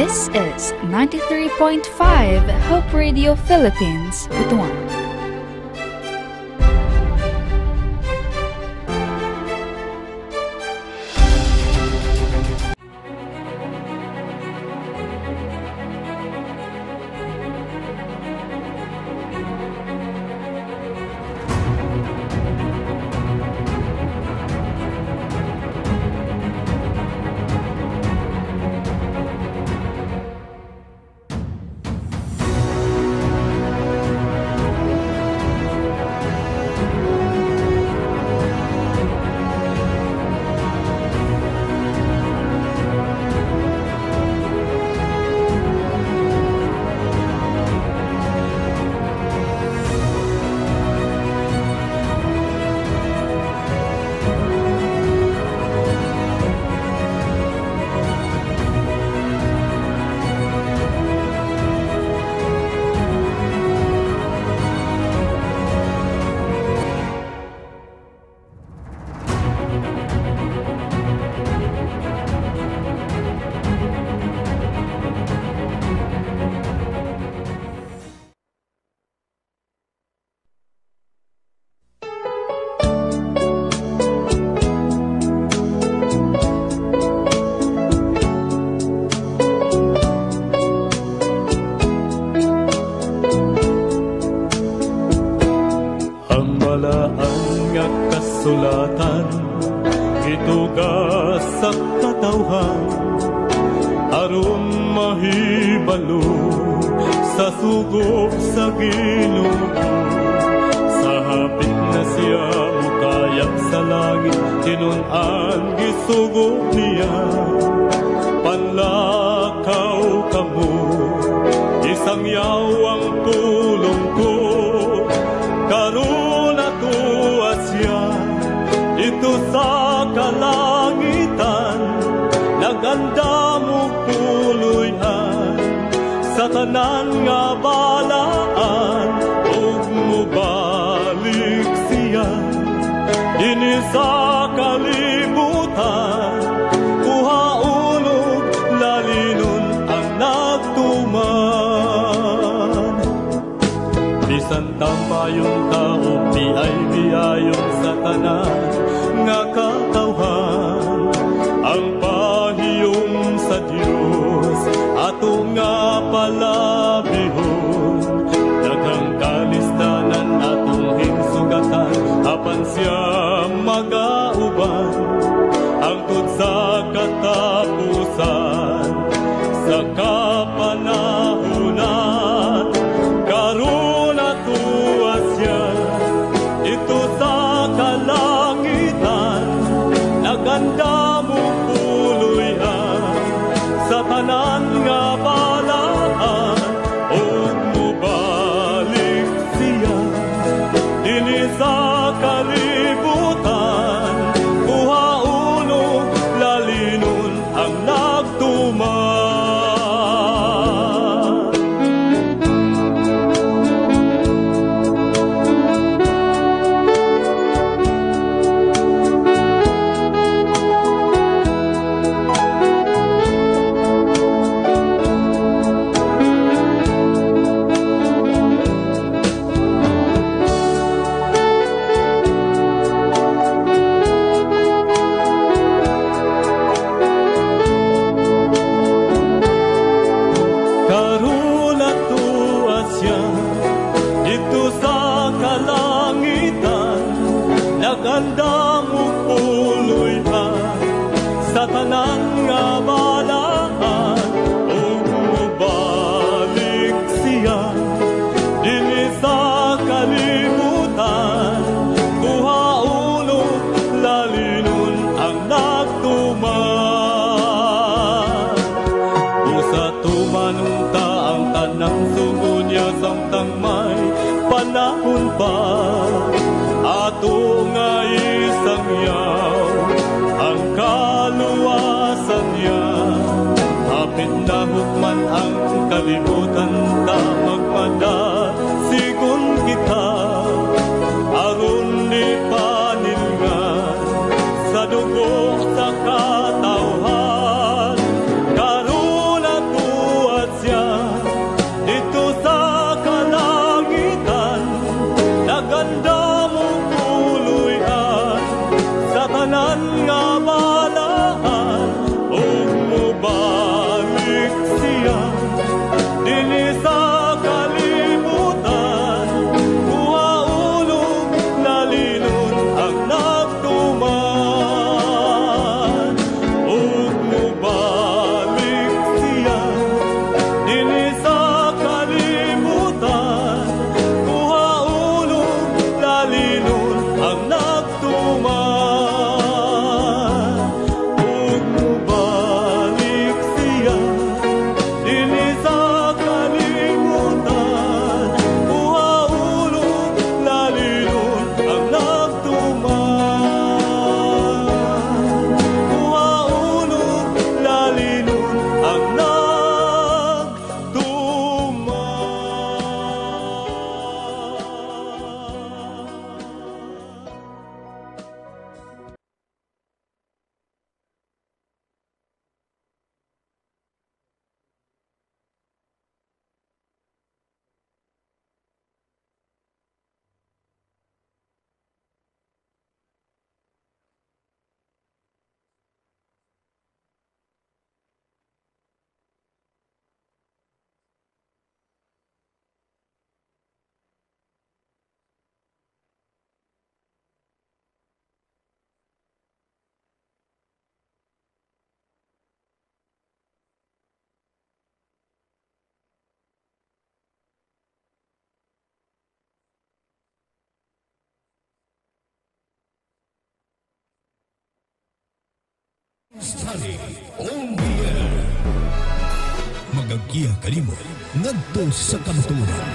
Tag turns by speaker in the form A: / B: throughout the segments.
A: This is 93.5 Hope Radio Philippines, one.
B: Lamdu zakata 等到 Study OBL Magagkiya kalimo ngadto sa kamaturan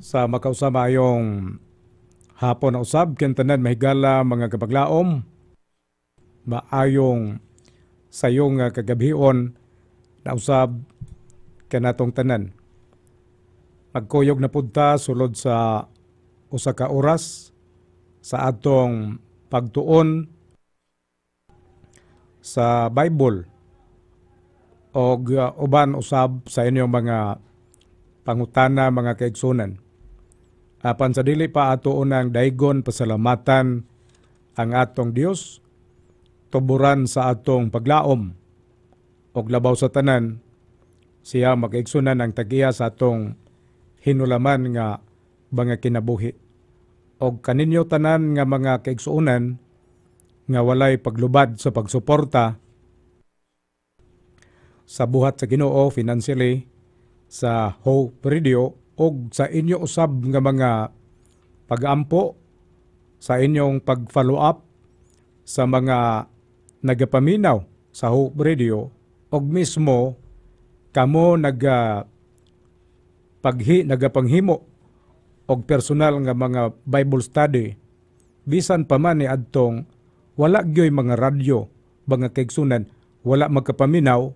C: Sa makausama ayong hapon na usab kentanan mahigala mga kapaglaom maayong sayong ah, kagabhion na usab kanatong tanan Magkuyog na pud sulod sa usa ka oras sa atong pagtuon sa Bible o uh, uban usab sa inyong mga pangutana mga kaigsunan. Apan sa dili pa ato unang daigon pasalamatan ang atong Dios tuburan sa atong paglaom og labaw sa tanan siya makaigsunan ang tagiya sa atong hinulaman nga mga kinabuhi. O kaninyo tanan nga mga kaigsuunan nga walay paglubad sa pagsuporta sa buhat sa Ginoo financially sa Hope Radio o sa inyo usab nga mga pag-ampo sa inyong pag-follow up sa mga nagapaminaw sa Hope Radio og mismo kamo naga ah, paghi nagapanghimo og personal nga mga Bible study bisan pa man ni adtong wala gyoy mga radyo mga kaigsunan wala magkapaminaw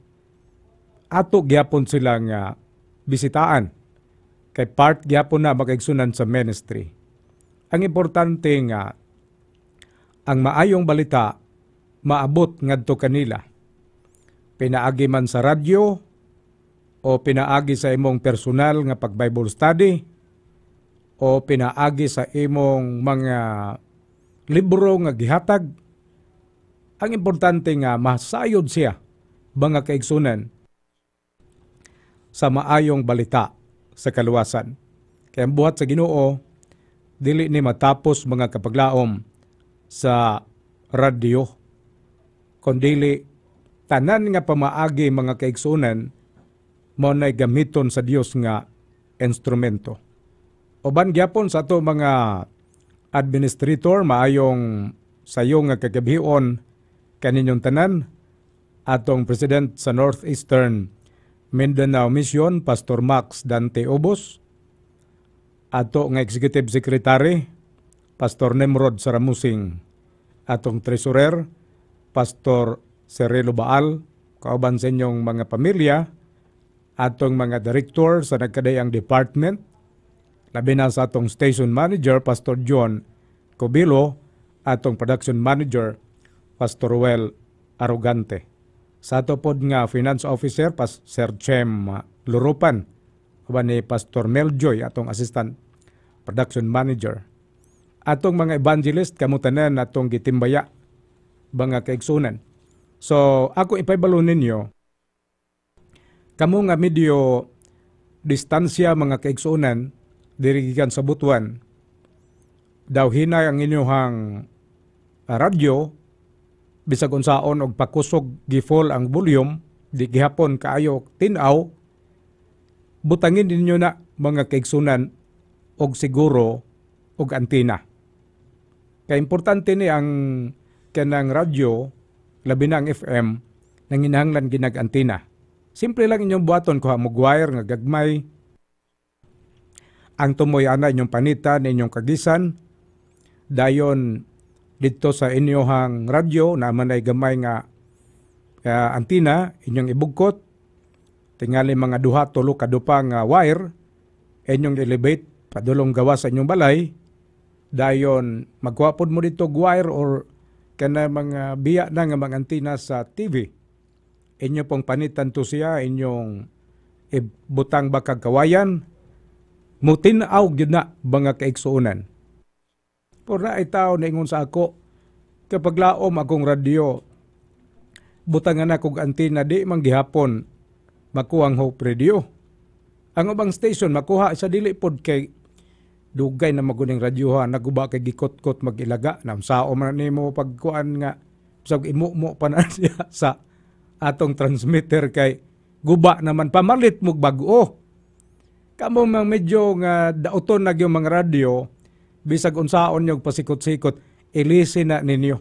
C: ato gyapon sila nga bisitaan kay part gyapon na makaigsunan sa ministry ang importante nga ang maayong balita maabot ngadto kanila pinaagi man sa radyo o pinaagi sa imong personal nga pag-Bible study o pinaagi sa imong mga libro nga gihatag. Ang importante nga masayod siya mga kaigsunan sa maayong balita sa kaluwasan. Kaya buhat sa Ginoo dili ni matapos mga kapaglaom sa radyo kon dili tanan nga pamaagi mga kaigsunan mo nay gamiton sa Dios nga instrumento. Uban gyapon sa to mga administrator maayong sayo nga kagabhion kaninyong tanan atong president sa Northeastern Mindanao Mission Pastor Max Dante Obos ato nga executive secretary Pastor Nemrod Saramusing atong treasurer Pastor Serelo Baal kauban sa inyong mga pamilya atong mga director sa nagkadayang department, labi na sa atong station manager, Pastor John Cobilo, atong production manager, Pastor Well Arrogante. Sa ato pod nga finance officer, Pastor Sir Chem Lurupan, ba ni Pastor Meljoy, atong assistant production manager. Atong mga evangelist, kamutanan atong gitimbaya, mga kaigsunan. So, ako ipaibalo ninyo kamo nga medyo distansya mga kaigsuonan dirigikan sa butuan. Dawhina ang inyohang ah, radyo bisag unsaon og pakusog gifol ang volume di gihapon kaayo tinaw butangin ninyo na mga kaigsunan og siguro og antena. Kaya importante ni ang kanang radyo, labi na ang FM, nanginahanglan ginag antena Simple lang inyong buhaton kuha mo wire nga gagmay. Ang tumoy ana inyong panitan, inyong kagisan. Dayon dito sa inyohang radyo na manay gamay nga uh, antina inyong ibugkot. Tingali mga duha tulo ka dupang wire inyong elevate padulong gawa sa inyong balay. Dayon magkuha mo dito wire or kana mga biya na nga mga antina sa TV inyo pong panitan siya, inyong ibutang bakag kawayan, mutinaw gyud na mga kaiksuonan. Pura ay tao na ingon sa ako, kapag laom akong radyo, butangan na kog antina di man gihapon makuha ang Hope Radio. Ang ubang station makuha sa dili pod kay dugay na maguning radyohan naguba kay gikot-kot magilaga namsao man nimo pagkuan nga sa imo-mo pa na siya sa atong transmitter kay guba naman pamalit mo bag-o. Kamo mang medyo nga dauton na yung mga radyo, bisag unsaon yung pasikot-sikot, ilisi na ninyo.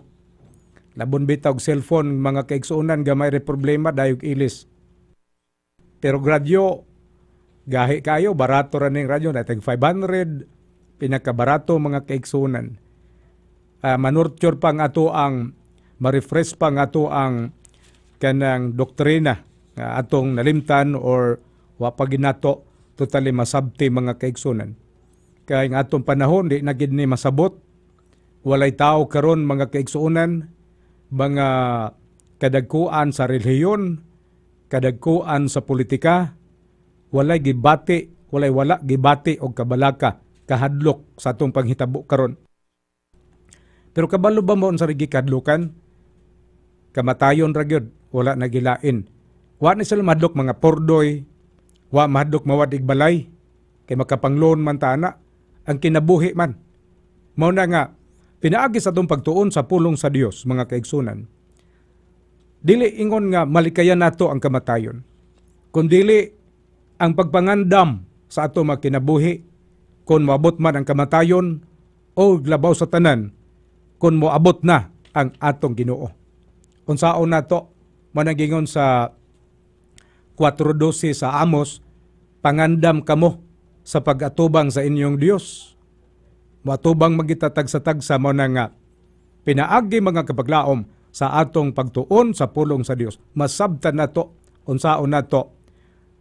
C: Labon bitag cellphone, mga kaigsuunan, gamay re problema, dayog ilis. Pero gradyo, gahi kayo, barato ra ning radyo, natag 500, pinakabarato mga kaigsuunan. Uh, ah, manurture pang ato ang, ma-refresh pang ato ang kanang doktrina nga atong nalimtan or wapaginato totally masabti mga kaigsunan. Kay nga atong panahon di na gid ni masabot walay tao karon mga kaigsunan mga kadagkuan sa relihiyon, kadagkuan sa politika, walay gibati, walay wala gibati og kabalaka kahadlok sa atong panghitabo karon. Pero kabalo ba mo sa rigikadlukan? Kamatayon ragyod, wala nagilain. Wa na sila madlok mga pordoy, wa madlok mawadig balay, kay makapanglon man tana, ang kinabuhi man. Mao na nga, pinaagi sa itong pagtuon sa pulong sa Dios mga kaigsunan. Dili ingon nga malikayan nato ang kamatayon, dili ang pagpangandam sa ato makinabuhi, kinabuhi, kung maabot man ang kamatayon o labaw sa tanan, kung moabot na ang atong ginoo unsaon nato manangingon sa 4:12 sa Amos, pangandam kamo sa pagatubang sa inyong Dios. Matubang magitatag sa tagsa mo nang pinaagi mga kapaglaom sa atong pagtuon sa pulong sa Dios. Masabta nato unsaon nato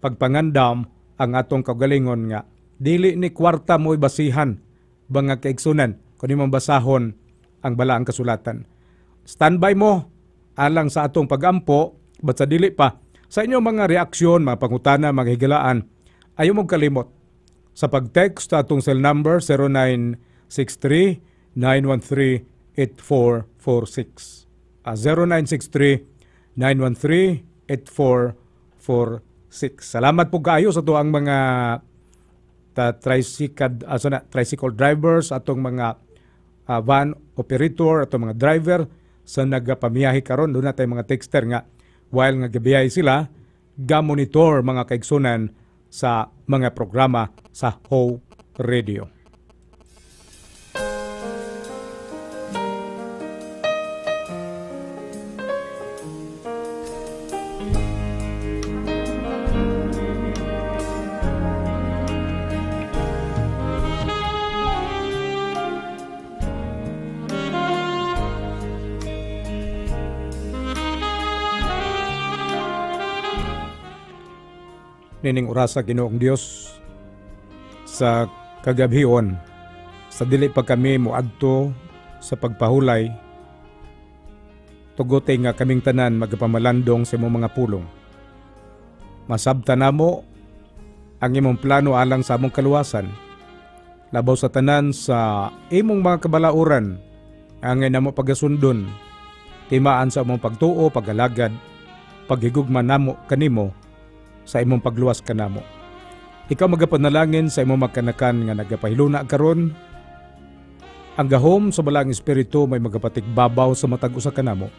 C: pagpangandam ang atong kagalingon nga dili ni kwarta mo'y basihan mga kaigsunan kundi mong basahon ang balaang kasulatan. Standby mo alang sa atong pagampo but sa dili pa sa inyong mga reaksyon, mga pangutana, mga higilaan, ayaw mong kalimot sa pag-text atong cell number 0963 913-8446. Uh, 0963-913-8446. Salamat po kaayo sa to ang mga ta tricycle uh, ah, so na, tricycle drivers atong mga uh, van operator atong mga driver sa nagapamiyahi karon doon natay mga texter nga while nga gabiyahi sila gamonitor mga kaigsunan sa mga programa sa Hope Radio. nining oras Ginoong Dios sa kagabhion sa dili pa kami moadto sa pagpahulay tugote nga kaming tanan magpamalandong sa imong mga pulong masabta namo ang imong plano alang sa among kaluwasan labaw sa tanan sa imong mga kabalauran ang namo pagasundon timaan sa among pagtuo pagalagad paghigugma namo kanimo sa imong pagluwas kanamo. Ikaw magapanalangin sa imong makanakan nga nagapahiluna karon. Ang gahom sa balang espiritu may magapatikbabaw sa matag usa kanamo.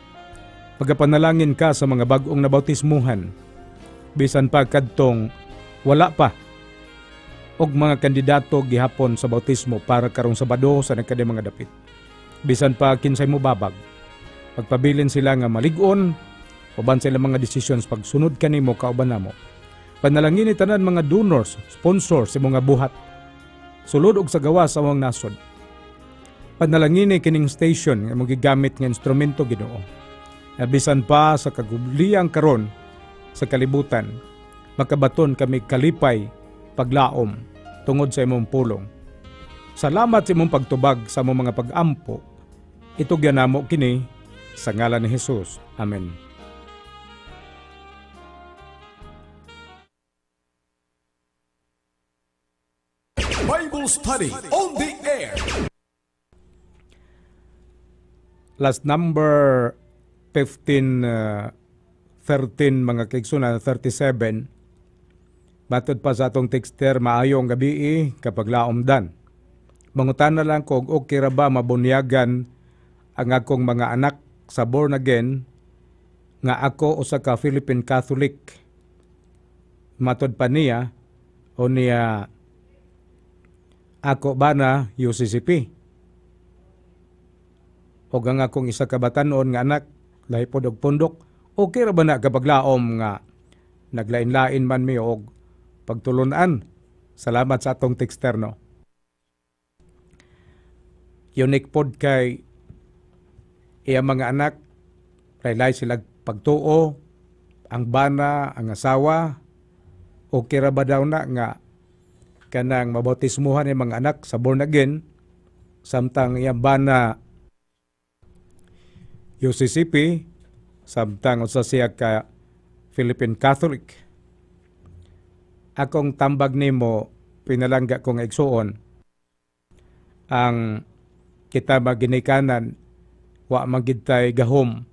C: Magapanalangin ka sa mga bag-ong nabautismuhan. Bisan pa kadtong wala pa og mga kandidato gihapon sa bautismo para karong Sabado sa nagkade mga dapit. Bisan pa kinsay mo babag. Pagpabilin sila nga maligon, uban sila mga decisions pagsunod kanimo kauban namo. Panalangin ni tanan mga donors, sponsors sa mga buhat. Sulod og sagawa sa among nasod. Panalangin ni kining station nga magigamit nga instrumento Ginoo. Nabisan pa sa kagubliyang karon sa kalibutan, makabaton kami kalipay, paglaom, tungod sa imong pulong. Salamat sa imong pagtubag sa imong mga pag-ampo. Ito gyanamo kini sa ngalan ni Jesus. Amen. study on the air. Last number 15, uh, 13 mga kaigsuna, 37. Batod pa sa atong texter, maayong gabi eh, kapag laomdan. Mangutan na lang kung okay ra ba mabunyagan ang akong mga anak sa born again nga ako usa ka Philippine Catholic matod pa niya o niya ako ba na UCCP? O ang akong isa kabatanon nga anak, lahipod og pundok, okay kira ba na kapaglaom nga naglain-lain man mi og pagtulunan. Salamat sa atong teksterno. Unique pod kay iya mga anak, laylay sila pagtuo, ang bana, ang asawa, okay kira ba daw na nga kanang mabautismuhan ng mga anak sa born again samtang iyang bana UCCP samtang usa siya ka Philippine Catholic akong tambag nimo pinalangga kong igsuon ang kita maginikanan wa magidtay gahom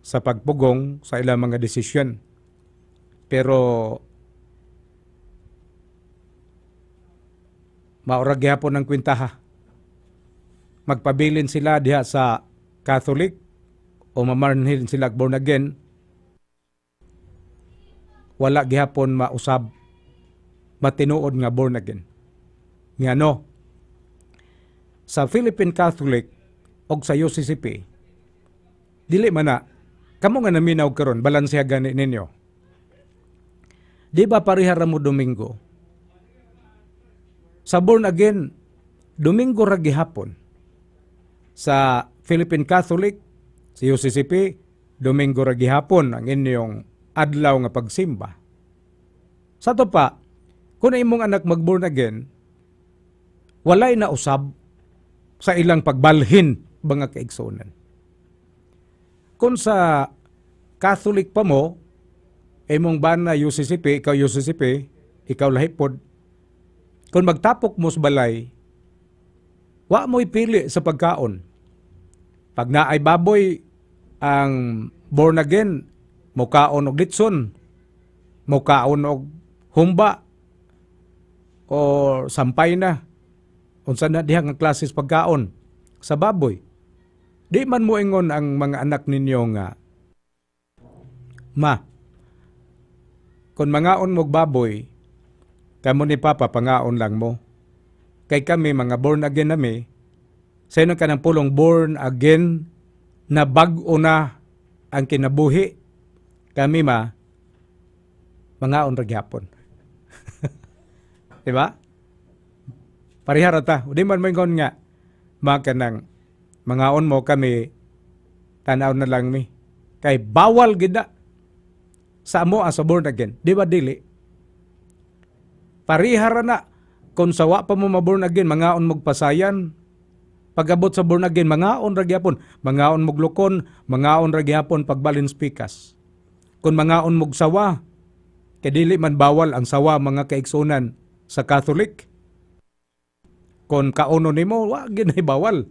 C: sa pagpugong sa ilang mga desisyon pero maurag gyapon ang kwintaha. Magpabilin sila diha sa Catholic o mamarnhin sila born again. Wala gihapon mausab matinuod nga born again. Nga no, sa Philippine Catholic o sa UCCP, dili man na, kamo nga naminaw karon balansihagan ninyo. Di ba parihara mo Domingo, sa born again, Domingo ra gihapon sa Philippine Catholic, sa UCCP, Domingo ra gihapon ang inyong adlaw nga pagsimba. Sa to pa, kung imong anak mag-born again, walay na usab sa ilang pagbalhin mga kaigsunan. Kung sa Catholic pa mo, imong ba na UCCP, ikaw UCCP, ikaw lahipod, kung magtapok mo sa balay, wa mo ipili sa pagkaon. Pag naay baboy, ang born again, mukaon og litson, mukaon og humba, o sampay na, unsa na diha ang klase pagkaon sa baboy. Di man mo ingon ang mga anak ninyo nga, Ma, kung mangaon mo baboy, Kamo ni Papa, pangaon lang mo. Kay kami, mga born again nami, sa inyo ka pulong born again na bago na ang kinabuhi. Kami ma, mangaon ra gyapon. diba? Parihara ta. Udi man mangon nga, maka nang mangaon mo kami, tanaw na lang mi. Kay bawal gida sa amo as ah, born again. Di ba dili? parihara na kon sawa pa mo maborn again mga on magpasayan pagabot sa born again mangaon ra gyapon mangaon moglukon mangaon ra gyapon pagbalin pikas kon mga on sawa kay dili man bawal ang sawa mga kaigsunan sa Catholic kon kauno nimo wa ginay bawal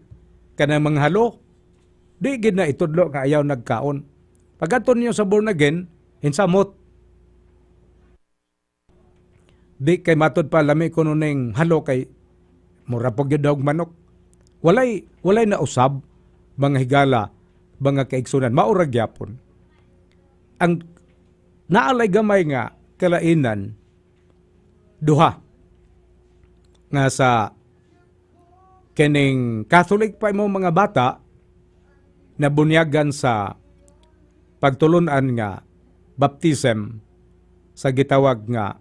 C: kanang manghalo di gid na itudlo nga ayaw nagkaon pagaton niyo sa born again hinsamot Di kay matod pa lami ko nuning halo kay mura pag daw manok. Walay, walay na usab mga higala, mga kaigsunan, maurag yapon. Ang naalay gamay nga kalainan, duha nga sa kining Catholic pa mo mga bata na bunyagan sa pagtulunan nga baptism sa gitawag nga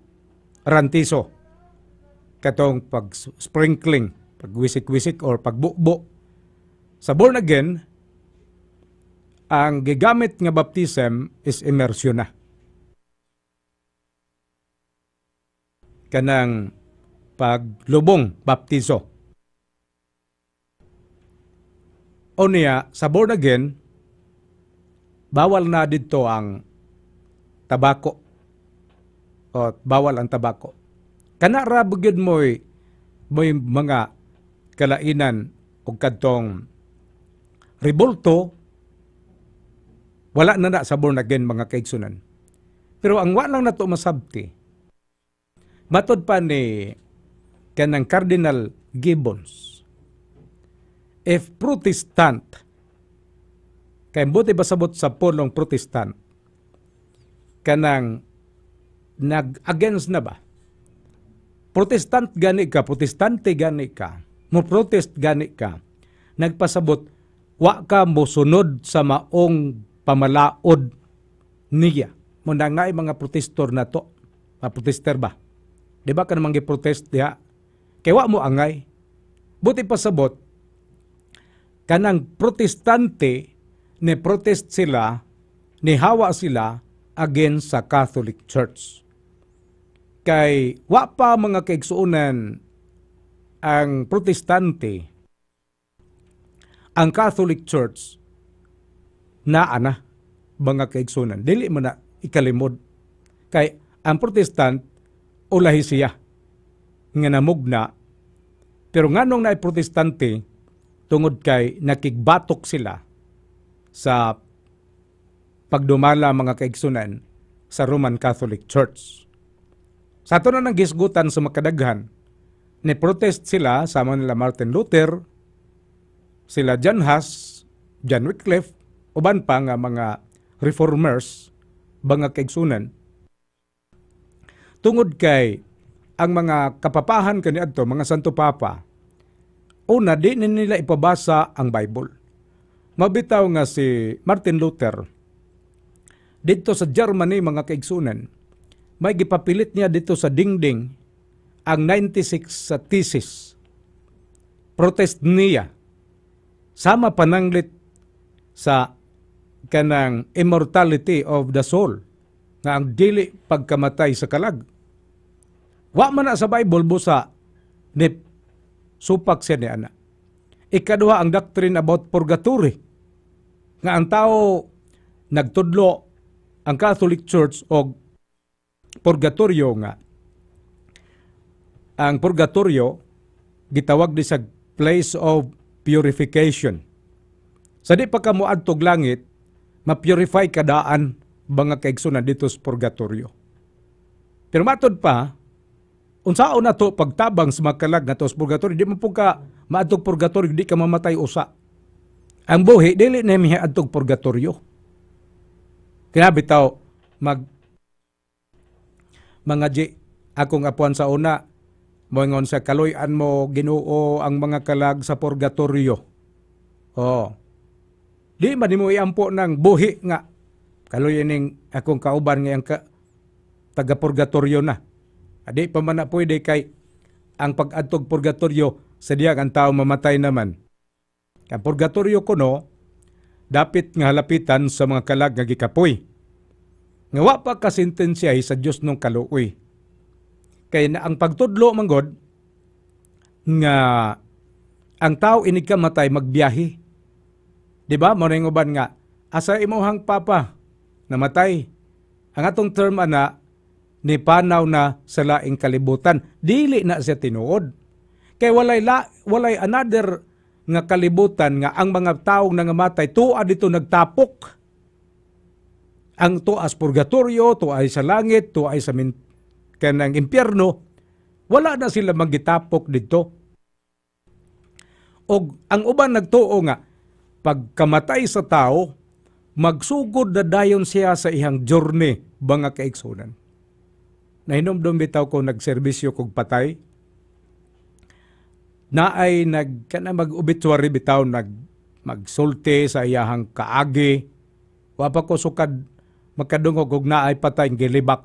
C: rantiso. Katong pag-sprinkling, pagwisik-wisik or pagbukbo. Sa born again, ang gigamit nga baptism is immersion na. Kanang paglubong baptizo. O niya, sa born again, bawal na dito ang tabako o oh, bawal ang tabako. Kana bugid mo'y may mga kalainan o kadtong rebolto, wala na na sa born again mga kaigsunan. Pero ang walang nato masabti, matod pa ni kanang Cardinal Gibbons, if Protestant, kay buti basabot sa pulong Protestant, kanang nag-against na ba? Protestant gani ka, protestante gani ka, mo protest gani ka, nagpasabot, wa ka mo sunod sa maong pamalaod niya. Muna nga yung mga protestor na to, mga protester ba? Di ba ka namang protest diha? Kaya mo angay. Buti pasabot, kanang protestante, ni protest sila, ni hawa sila against sa Catholic Church kay wa pa mga kaigsuonan ang protestante ang Catholic Church na ana mga kaigsuonan dili man na ikalimod kay ang protestant ulahi siya nga namugna pero nganong naay protestante tungod kay nakigbatok sila sa pagdumala mga kaigsunan sa Roman Catholic Church. Sa ato na ng gisgutan sa makadaghan, ni protest sila sama nila Martin Luther, sila John Huss, John Wycliffe, uban pa nga mga reformers banga kaigsunan. Tungod kay ang mga kapapahan kani adto mga Santo Papa, una di na nila ipabasa ang Bible. Mabitaw nga si Martin Luther dito sa Germany mga kaigsunan may gipapilit niya dito sa dingding ang 96 sa thesis. Protest niya sama pananglit sa kanang immortality of the soul na ang dili pagkamatay sa kalag. Wa man na sa Bible busa ni supak siya ni ana. Ikaduha ang doctrine about purgatory nga ang tao nagtudlo ang Catholic Church og purgatorio nga ang purgatorio gitawag ni sa place of purification. Sa di pa ka mo langit, mapurify kadaan mga kaigsunan dito sa purgatorio. Pero matod pa, unsao na to pagtabang sa makalag na to sa purgatorio, di man po ka maadtog purgatorio, di ka mamatay usa. Ang buhi, dili na miha adtog purgatorio. Kaya bitaw, mag mga G, akong apuan sa una, moingon sa kaloyan mo ginoo ang mga kalag sa purgatorio. Oh. Di man mo iampo ng buhi nga. Kaloyan ning akong kauban nga ang ka, taga purgatorio na. Adi pa man na pwede kay ang pag-adtog purgatorio sa diag ang tao mamatay naman. Ang purgatorio no, dapat nga halapitan sa mga kalag nga gikapoy nga wa pa kasintensya sa Dios nung kaluoy. Kay na ang pagtudlo manggod nga ang tao inig kamatay magbiyahe. Di ba? Mao uban nga asa imong papa namatay. Ang atong term ana ni panaw na sa laing kalibutan dili na siya tinuod kay walay la, walay another nga kalibutan nga ang mga tawo nga namatay tuwa dito nagtapok ang to as purgatorio, to ay sa langit, to ay sa min- kanang impyerno, wala na sila magitapok dito. Og ang uban nagtuo nga, pagkamatay sa tao, magsugod na dayon siya sa ihang journey, mga kaiksunan. Nahinomdom bitaw ko nagserbisyo kog patay, na ay nag kana mag obituary bitaw nag magsulti sa iyahang kaagi wapa ko sukad magkadungog og naay patay gilibak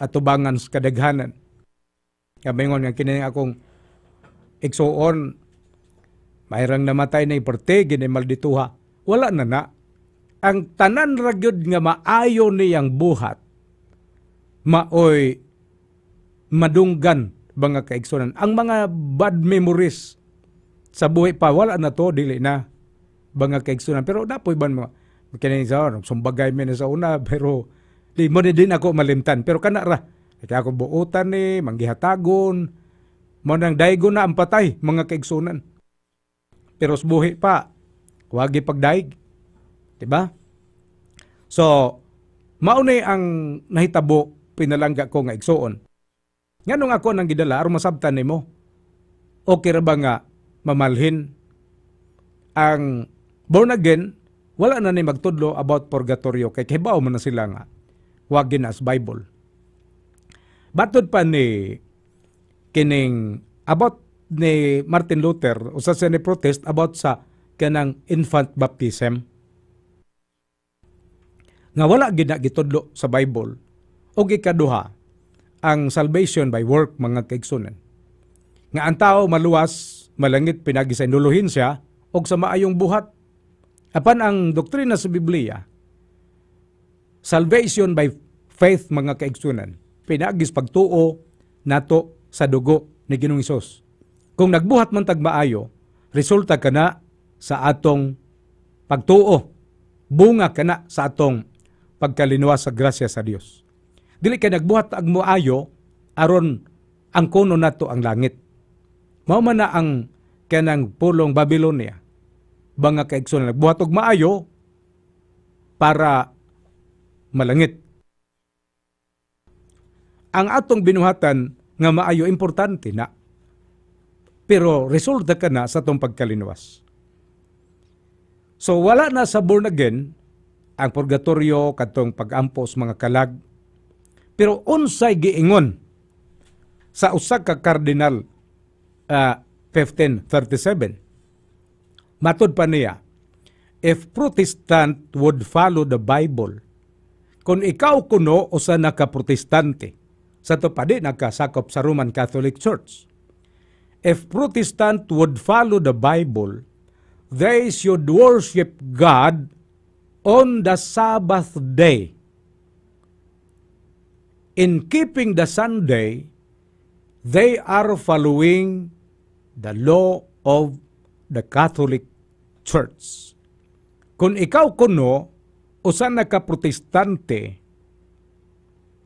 C: at ubangan sa kadaghanan. Kamingon nga kining akong igsuon mayrang namatay na iparte gini maldituha. Wala na na. Ang tanan ragyod nga maayo niyang buhat maoy madunggan mga kaigsunan. Ang mga bad memories sa buhay pa, wala na to, dili na mga kaigsunan. Pero dapoy ba mga Kini sa ano, sumbagay mi sa una pero di mo din ako malimtan pero kana ra kaya ako buutan ni eh, manggihatagon mo nang daigo na ang patay mga kaigsunan. Pero sbuhi pa wagi pagdaig. Di ba? So maunay ang nahitabo pinalangga ko nga igsuon. Nganong ako nang gidala aron masabtan nimo. Okay ra ba nga mamalhin ang born again wala na ni magtudlo about purgatorio kay kibaw man na sila nga wag ginas Bible. Batod pa ni kining about ni Martin Luther usa sa ni protest about sa kanang infant baptism nga wala gid gitudlo sa Bible og ikaduha ang salvation by work mga kaigsunan nga ang tao maluwas malangit pinagi sa siya og sa maayong buhat Apan ang doktrina sa Biblia, salvation by faith mga kaigsunan, pinagis pagtuo nato sa dugo ni Ginoong Isos. Kung nagbuhat man tagmaayo, resulta kana sa atong pagtuo, bunga kana sa atong pagkalinwa sa grasya sa Dios. Dili kay nagbuhat ang muayo aron ang kono nato ang langit. Mao man na ang kanang pulong Babylonia banga kaigsoon nagbuhat og maayo para malangit. Ang atong binuhatan nga maayo importante na pero resulta ka na sa tong pagkalinwas. So wala na sa born again ang purgatorio katong pag-ampos mga kalag pero unsay giingon sa usa ka cardinal uh, ah, 1537 Matod pa niya, if Protestant would follow the Bible, kung ikaw kuno o sa nakaprotestante, sa to pa di nagkasakop sa Roman Catholic Church. If Protestant would follow the Bible, they should worship God on the Sabbath day. In keeping the Sunday, they are following the law of the Catholic church. Kung ikaw kuno, usa na ka protestante,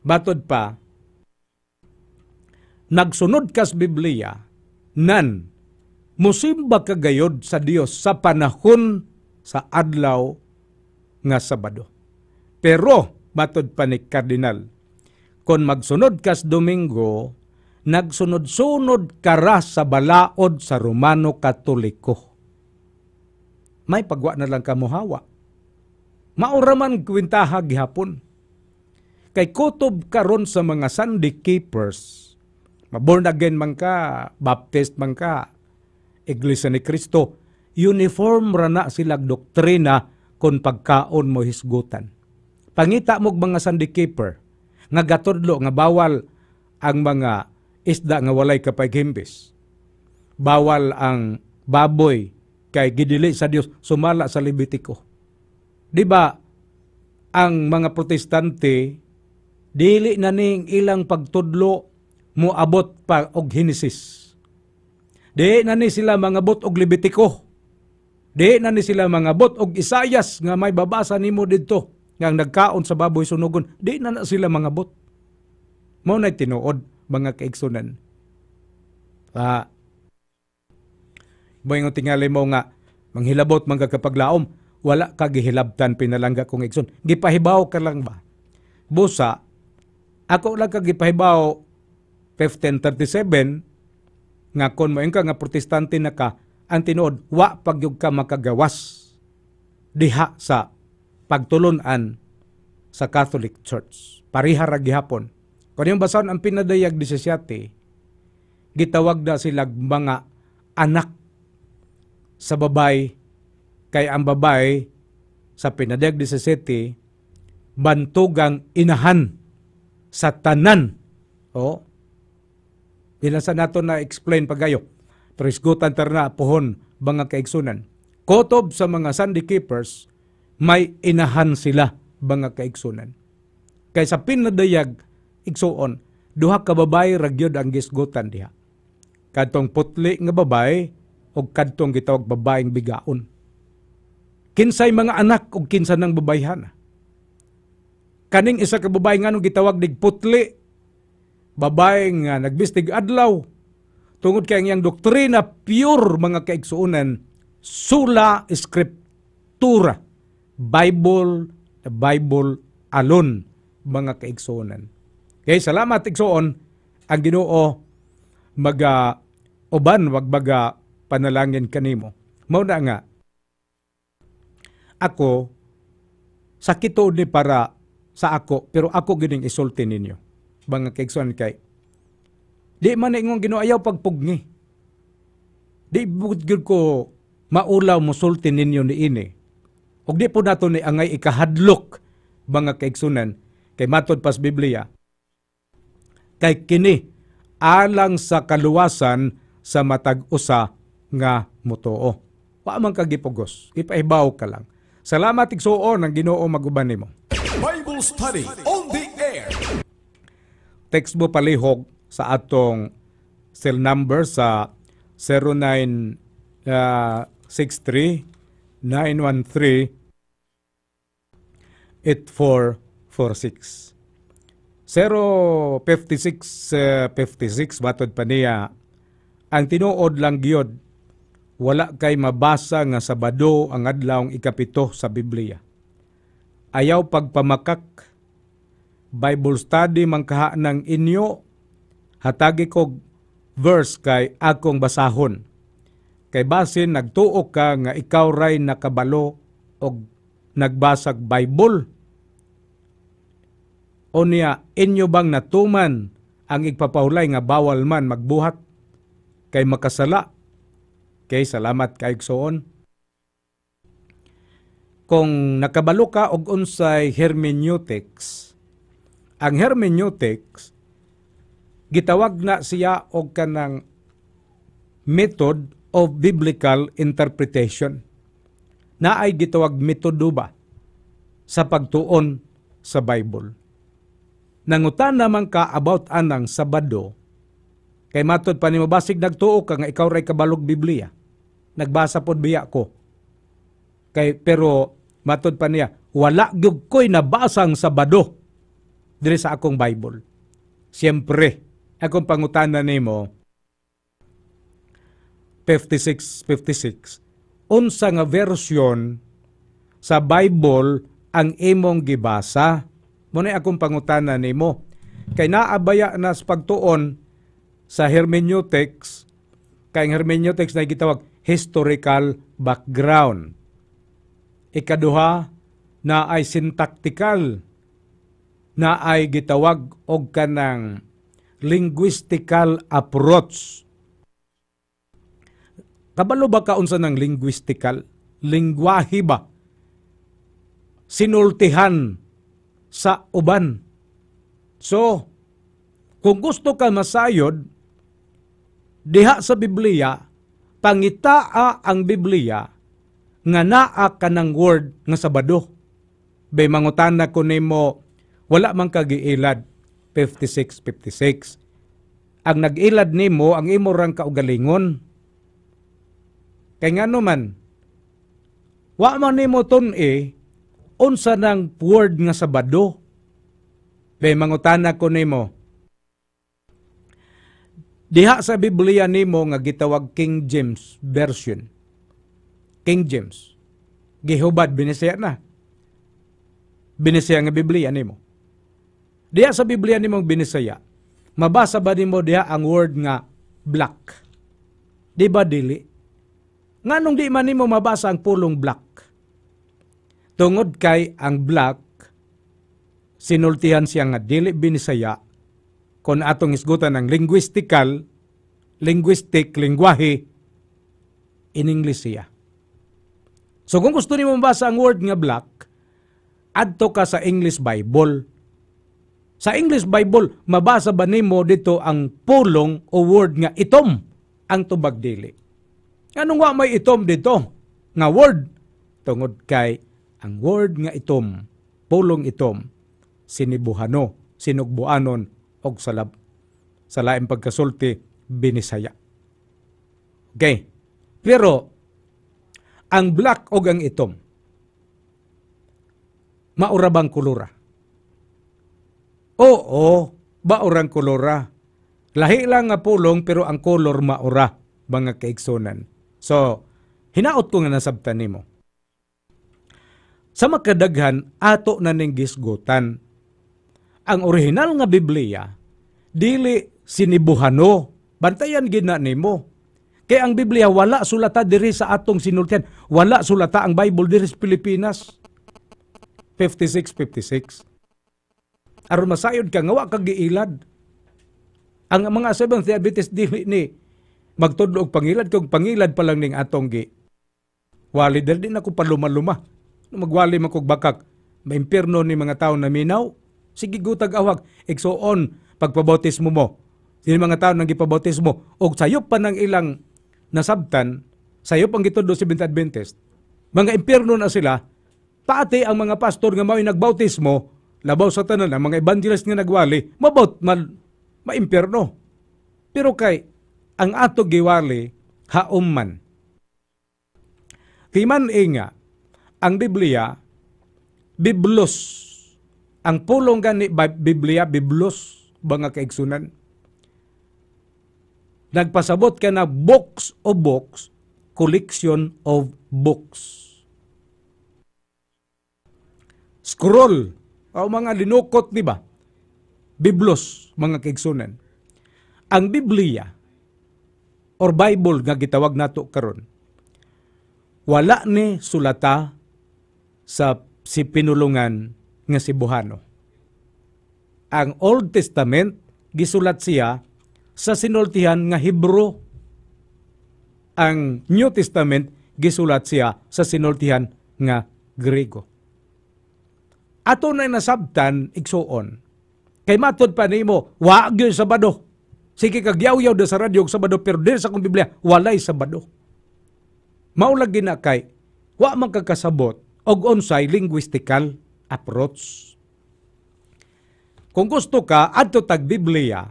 C: batod pa, nagsunod ka sa Biblia, nan, musimba ka gayod sa Dios sa panahon sa adlaw nga Sabado. Pero, batod pa ni Cardinal, kung magsunod ka sa Domingo, nagsunod-sunod ka ra sa balaod sa Romano Katoliko may pagwa na lang kamuhawa. Mauraman kwintaha gihapon. Kay kutob karon sa mga Sunday keepers, maborn again man ka, baptist man ka, Iglesia ni Kristo, uniform rana silag doktrina kon pagkaon mo hisgutan. Pangita mo mga Sunday keeper, nga gatudlo, nga bawal ang mga isda nga walay kapaghimbis. Bawal ang baboy kay gidili sa Dios sumala sa Levitico. Di ba ang mga protestante dili na ning ilang pagtudlo muabot pa og Genesis. Di na ni sila mga bot og Levitico. Di na ni sila mga bot og Isayas nga may babasa nimo didto nga nagkaon sa baboy sunugon. Di na na sila mga bot. Mao na tinuod mga kaigsunan. Ah, Bayang tingali mo nga, manghilabot manggagkapaglaom, wala ka gihilabtan pinalangga kong igsoon. Gipahibaw ka lang ba? Busa, ako lang ka gipahibaw 1537 nga kon mo ka nga protestante na ka ang tinuod wa pagyog ka makagawas diha sa pagtulunan sa Catholic Church. Pariha ra gihapon. Kun yung basahon ang pinadayag 17 gitawag na sila mga anak sa babay kay ang babay sa pinadag 17 bantugang inahan sa tanan o sa nato na explain pagayo trisgutan terna pohon mga kaigsunan kotob sa mga sandy keepers may inahan sila mga kaigsunan sa pinadayag igsuon duha ka babay ragyod ang gisgutan diha kadtong putli nga babay og kadtong gitawag babaeng bigaon. Kinsay mga anak og kinsa ng babayhan. Kaning isa ka babae nga gitawag dig putli. Babae nga nagbistig adlaw. Tungod kay ang iyang doktrina pure mga kaigsuonan sula scriptura Bible the Bible alone mga kaigsuonan. Okay, salamat igsuon ang Ginoo mag uh, uban wag baga ah, panalangin kanimo. Mao na nga, ako, sakit ni para sa ako, pero ako gining isulti ninyo. Mga kaigsuan kay, di man na ingong ginuayaw pagpugni. Di bugod ko maulaw mo sulti ninyo ni ini. Og di po nato ni angay ikahadlok mga kaigsunan kay matod pas Biblia. Kay kini alang sa kaluwasan sa matag-usa nga motoo. Wa man ka gipugos, ipaibaw ka lang. Salamat igsuon ang Ginoo maguban nimo. Bible study on the air. Text mo palihog sa atong cell number sa 09 uh, 63 913 8446 056 uh, 56 batod pa niya ang tinuod lang gyud wala kay mabasa nga Sabado ang adlawng ikapito sa Biblia. Ayaw pagpamakak, Bible study mangkaha ng inyo, hatagi ko verse kay akong basahon. Kay basin nagtuo ka nga ikaw ray nakabalo og nagbasag Bible. O niya, inyo bang natuman ang igpapahulay nga bawal man magbuhat kay makasala Okay, salamat kay Igsoon. Kung nakabalo ka og unsay hermeneutics, ang hermeneutics gitawag na siya og kanang method of biblical interpretation na ay gitawag metodo ba sa pagtuon sa Bible. Nangutan naman ka about anang Sabado, kay matod pa ni mabasig nagtuo ka nga ikaw ray kabalog Biblia nagbasa pod biya ko. Kay pero matod pa niya, wala gyud ko'y nabasang Sabado diri sa akong Bible. Siyempre, akong pangutana nimo 56 56 unsa nga version sa Bible ang imong gibasa? Mo na akong pangutana nimo. Kay naabaya na sa pagtuon sa hermeneutics, kay hermeneutics na gitawag historical background. Ikaduha, na ay syntactical, na ay gitawag og kanang linguistical approach. Kabalo ba kaunsa ng linguistical? Lingwahe ba? Sinultihan sa uban. So, kung gusto ka masayod, diha sa Biblia, pangitaa ang Biblia nga naa ka kanang word nga Sabado. Bay mangutan na ko nimo wala man kagiilad 5656. Ang nagilad nimo ang imo rang kaugalingon. Kay ngano man wa man nimo tun-e unsa nang word nga Sabado. Bay mangutan na ko nimo Diha sa Biblia nimo nga gitawag King James Version. King James. Gihubad binisaya na. Binisaya nga Biblia nimo. Diha sa Biblia nimo binisaya. Mabasa ba mo diha ang word nga black? Di ba dili? nung di man nimo mabasa ang pulong black? Tungod kay ang black sinultihan siya nga dili binisaya kon atong isgutan ng linguistical, linguistic, lingwahe, in English siya. So kung gusto nimo mabasa ang word nga black, adto ka sa English Bible. Sa English Bible, mabasa ba nimo dito ang pulong o word nga itom ang tubag dili. Anong wa may itom dito? Nga word tungod kay ang word nga itom, pulong itom, sinibuhano, sinugbuanon o salab. Sa laing pagkasulti, binisaya. Okay. Pero, ang black o ang itom, maurabang kulura. Oo, baurang kulura. Lahi lang nga pulong pero ang kolor maura, mga kaigsunan. So, hinaot ko nga nasabtan nimo. Sa makadaghan, ato na ning gisgutan. Ang orihinal nga Biblia, dili sinibuhano. Bantayan gid na nimo. Kay ang Biblia wala sulata diri sa atong sinultian. Wala sulata ang Bible diri sa Pilipinas. 56-56. Aron masayod ka nga ka giilad. Ang mga seventh th diabetes dili ni magtudlo og pangilad kung pangilad pa lang ning atong gi. Wali dali din ako paluma-luma. Magwali man kog bakak. Maimperno ni mga tao na minaw. Sige gutag awag. Igsoon pagpabautismo mo. Sini mga tao nang gipabautismo og sayop pa ng ilang nasabtan, sayop ang gitudo si Bintad Adventist. Mga impierno na sila, pati ang mga pastor nga mao'y nagbautismo, labaw sa tanan ang mga evangelist nga nagwali, mabaut mal maimpierno. Pero kay ang ato giwali haom man. Kay man inga ang Biblia biblos ang pulong gani Biblia biblos mga kaigsunan. Nagpasabot ka na box o box, collection of books. Scroll, o mga linukot, di ba? Biblos, mga kaigsunan. Ang Biblia, or Bible nga gitawag nato karon wala ni sulata sa si pinulungan nga si Buhano ang Old Testament gisulat siya sa sinultihan nga Hebrew. Ang New Testament gisulat siya sa sinultihan nga Grego. Ato na nasabtan igsuon. Kay matod pa nimo, wa gyud Sabado. Sige kag yaw yaw sa radyo Sabado pero diri sa kong Biblia walay Sabado. Maulag gina kay wa man kagkasabot og unsay linguistical approach. Kung gusto ka, adto tag Biblia,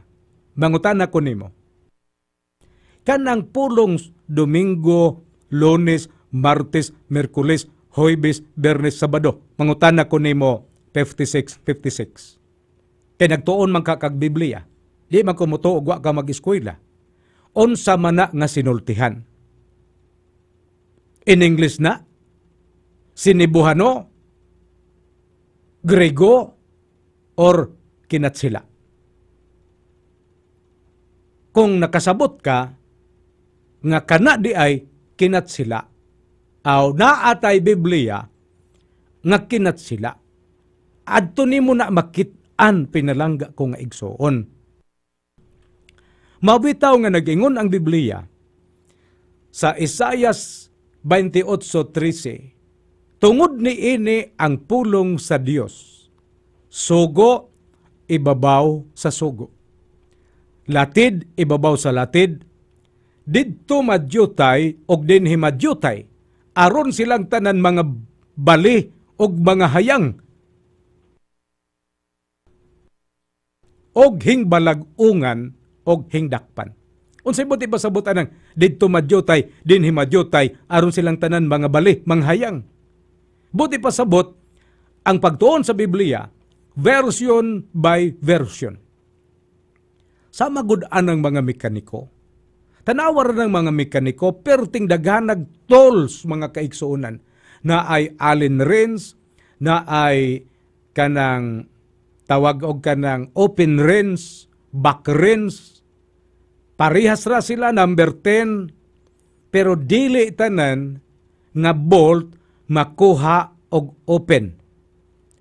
C: mangutan ako nimo. Kanang pulong Domingo, Lunes, Martes, Merkules, Hoybes, Bernes, Sabado. mangutan ako nimo 56, 56. Kaya nagtuon man ka kag Biblia. Di man kumutuog, wa ka mag-eskwela. Unsa man nga sinultihan. In English na, sinibuhano, Grego, or kinatsila. Kung nakasabot ka, nga kana di ay sila. Aw naatay Biblia nga kinat kinatsila. Adto mo na makit-an pinalangga ko nga igsuon. Mabitaw nga nagingon ang Biblia sa Isaiah 28:13. Tungod ni ini ang pulong sa Dios. Sugo ibabaw sa sugo. Latid, ibabaw sa latid. Didto madyutay og dinhi madyutay. Aron silang tanan mga bali og mga hayang. Og hingbalag-ungan og hingdakpan. Unsay buti ba sa butanang didto madyutay dinhi madyutay aron silang tanan mga bali, mga hayang. Buti pa sabot ang pagtuon sa Biblia version by version. Sa magudan ng mga mekaniko, tanawar ng mga mekaniko, perting daghanag tolls mga kaiksuunan na ay Allen Rins, na ay kanang tawag og kanang open rins, back rins. Parihas ra sila number 10 pero dili tanan nga bolt makuha og open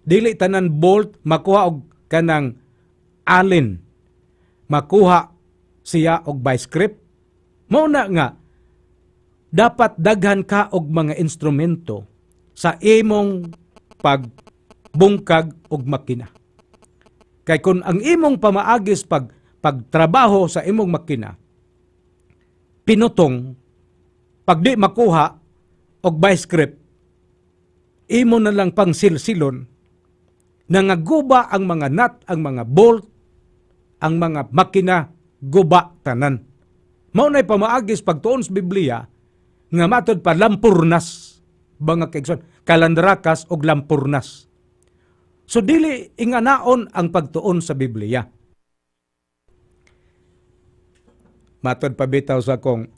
C: dili tanan bolt makuha og kanang alin makuha siya og by grip mao na nga dapat daghan ka og mga instrumento sa imong pagbungkag og makina kay kun ang imong pamaagis pag pagtrabaho sa imong makina pinutong pag di makuha og by grip imo na lang pang silsilon Nangaguba ang mga nut, ang mga bolt, ang mga makina, guba tanan. Maunay pamaagis pagtuon sa Biblia, nga matod pa lampurnas, mga kaigsoon, kalandrakas o lampurnas. So dili inganaon ang pagtuon sa Biblia. Matod pa bitaw sa kong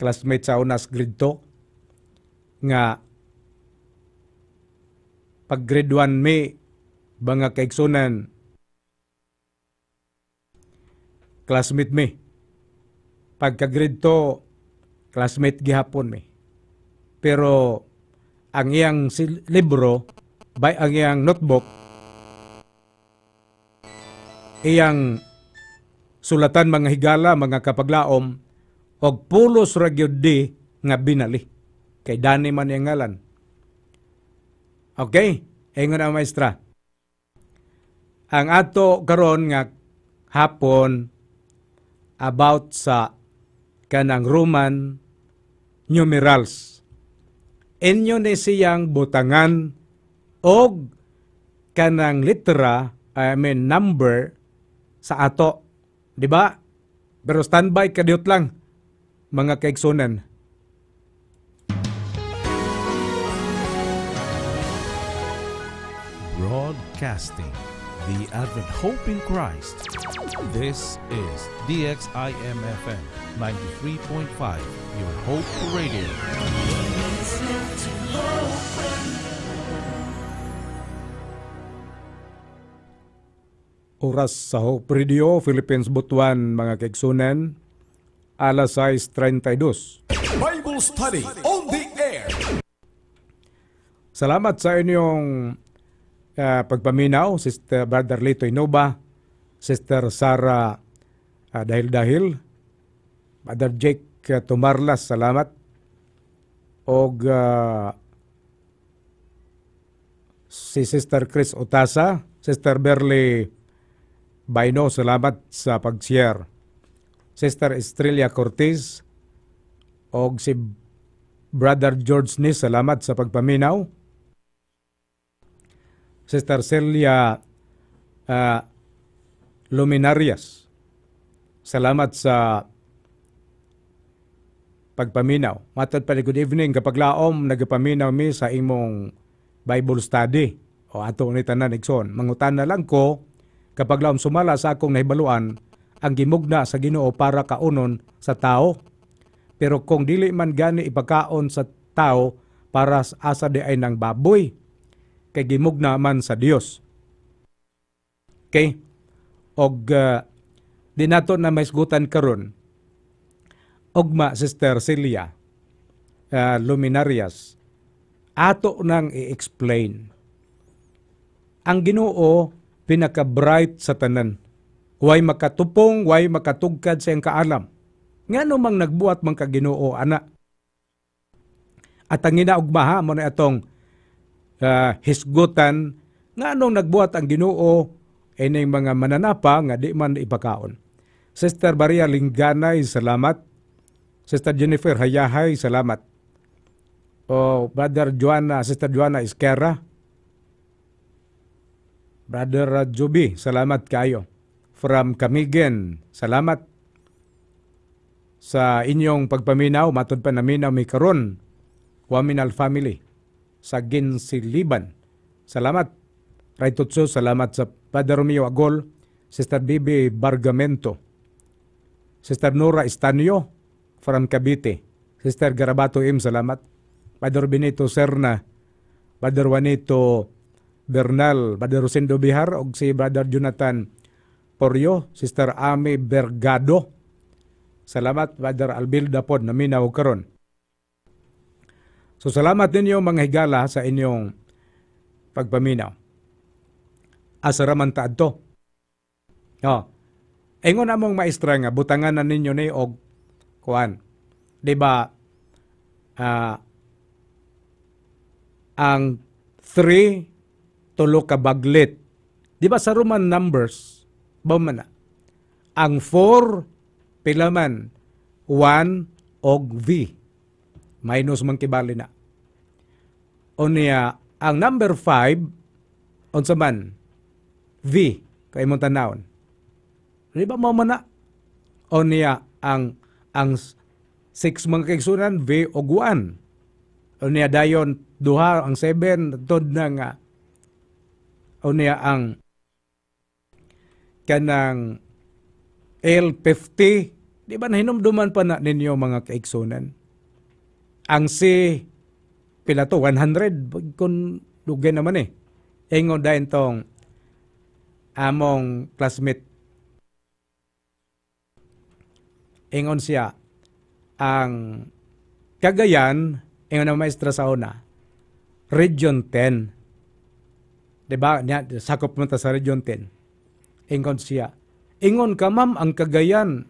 C: classmate sa unas grade 2, nga pag grade 1 may Banga kaigsunan. Classmate me. Pagka grade to, classmate gihapon me. Pero ang iyang libro, by ang iyang notebook, iyang sulatan mga higala, mga kapaglaom, og pulos ragyod di nga binali. Kay Dani man yung ngalan. Okay? Ingon ang maestra ang ato karon nga hapon about sa kanang Roman numerals. Inyo ni siyang butangan og kanang litera, I mean number sa ato. Di ba? Pero standby kadiot lang mga kaigsunan. Broadcasting the Advent Hope in Christ. This is DXIMFM 93.5, your Hope Radio. Oras sa Hope Radio, Philippines Butuan, mga kaigsunan, alas 6.32. Bible Study on the Air! Salamat sa inyong uh, pagpaminaw, Sister Brother Lito Inova, Sister Sarah uh, Dahil Dahil, Brother Jake uh, ah, Tumarlas, salamat. Og uh, si Sister Chris Otasa, Sister Berly Baino, salamat sa pag-share. Sister Estrella Cortez, og si Brother George Nis, salamat sa pagpaminaw Sister Celia uh, Luminarias. Salamat sa pagpaminaw. Matad pala good evening. Kapag laom, nagapaminaw mi sa imong Bible study. O ato ni Tanan Ikson. Mangutan na lang ko, kapag laom sumala sa akong nahibaluan, ang gimugna sa ginoo para kaunon sa tao. Pero kung dili man gani ipakaon sa tao para asa di ay ng baboy, kay gimugna naman sa Dios. Okay? Og uh, di nato na maisgutan karon ugma Sister Celia uh, Luminarias ato nang i-explain ang Ginoo pinaka-bright sa tanan way makatupong way makatugkad sa iyang kaalam ngano mang nagbuhat man ka Ginoo ana at ang ginaugmaha mo na itong uh, hisgutan nga anong nagbuhat ang Ginoo ining mga mananapa nga di man ipakaon. Sister Maria Linganay, salamat. Sister Jennifer Hayahay, salamat. O oh, Brother Joanna, Sister Joanna Iskera. Brother Juby, salamat kayo. From Kamigen, salamat sa inyong pagpaminaw, matod pa naminaw may karon, Waminal Family sa Ginsiliban. Salamat. Raitotso, salamat sa Padre Romeo Agol, Sister Bibi Bargamento, Sister Nora Estanio from Cavite, Sister Garabato M, salamat. Padre Benito Serna, Padre Juanito Bernal, Padre Rosendo Bihar, o si Brother Jonathan Porio, Sister Amy Bergado. Salamat, Brother Albilda po, naminaw karon. So salamat ninyo mga higala sa inyong pagpaminaw. Asaraman taad to. Oh. Ingon among maestra nga, butangan na ninyo ni og kuan. Di ba, uh, ang 3 tulo ka baglit. Di ba sa Roman numbers, ba man Ang 4 pilaman 1 og V. Minus man kibali na o niya ang number 5 unsa man V kay mo tanawon di ba mao na o niya ang ang 6 mga kaigsunan V o 1 o niya dayon duha ang 7 tod na nga o niya ang kanang L50 di ba nahinomduman pa na ninyo mga kaigsunan ang C pila to 100 kon lugay naman eh engon da intong among classmate engon siya ang Cagayan engon ang maestra sa una region 10 di ba sakop man ta sa region 10 engon siya engon ka ma'am ang Cagayan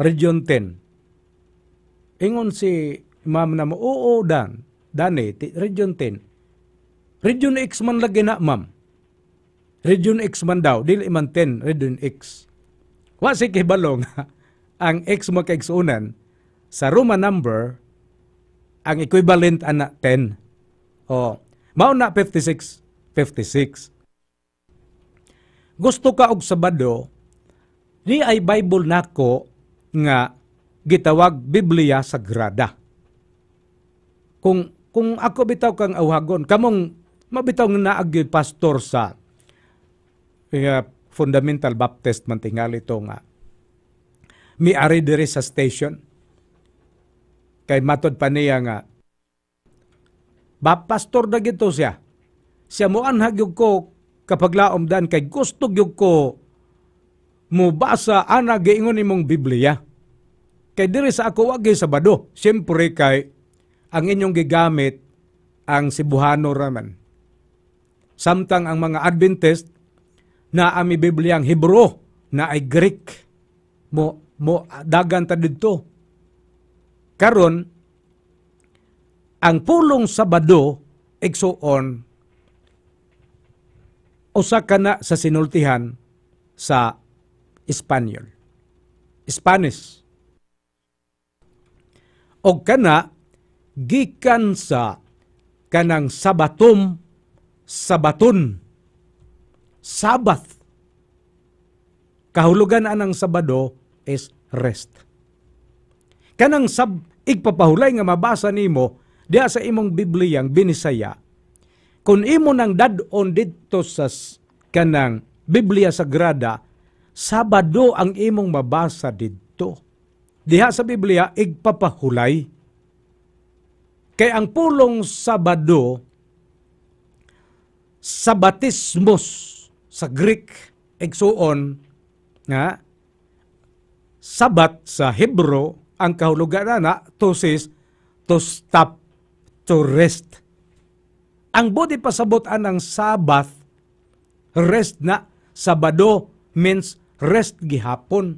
C: region 10 engon si ma'am na mo oo dan Dani, ti Region 10. Region X man lagi na, ma'am. Region X man daw, dili man 10, Region X. Wa si kibalong ang X mo kaigsunan sa Roman number ang equivalent ana 10. O, mao na 56, 56. Gusto ka og Sabado, ni ay Bible nako nga gitawag Biblia Sagrada. Kung kung ako bitaw kang awhagon, kamong mabitaw nga naagyod pastor sa uh, fundamental baptist man tingali to nga mi ari diri sa station kay matod pa niya nga Bap pastor dagito siya siya mo anhag yug ko kapag laom dan kay gusto yug ko mo basa ana giingon imong Biblia kay diri sa ako wagi bado. siyempre kay ang inyong gigamit ang Cebuano raman. Samtang ang mga Adventist na ami Bibliang Hebro na ay Greek mo mo dagan ta Karon ang pulong Sabado igsuon usa kana sa sinultihan sa Espanyol. Spanish. Og kana gikan sa kanang sabatom sabaton sabath kahulugan anang sabado is rest kanang sab igpapahulay nga mabasa nimo diha sa imong bibliyang binisaya kun imo nang dad-on sa kanang Biblia Sagrada Sabado ang imong mabasa didto diha sa Biblia igpapahulay Kay ang pulong Sabado sa batismos sa Greek exoon nga sabat sa Hebro ang kahulugan na tosis to stop to rest. Ang body pasabotan ng Sabbath rest na Sabado means rest gihapon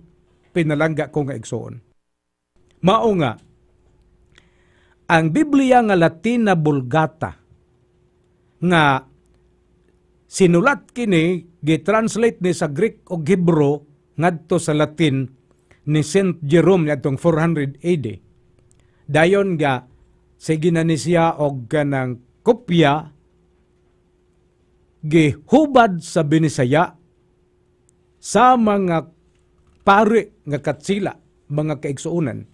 C: pinalangga ko nga igsoon. Mao nga ang Biblia nga Latin na Bulgata nga sinulat kini gitranslate ni sa Greek o Hebrew ngadto sa Latin ni Saint Jerome atong 400 AD. Dayon nga sige na ni siya og kanang kopya gihubad sa Binisaya sa mga pare nga katsila mga kaigsuunan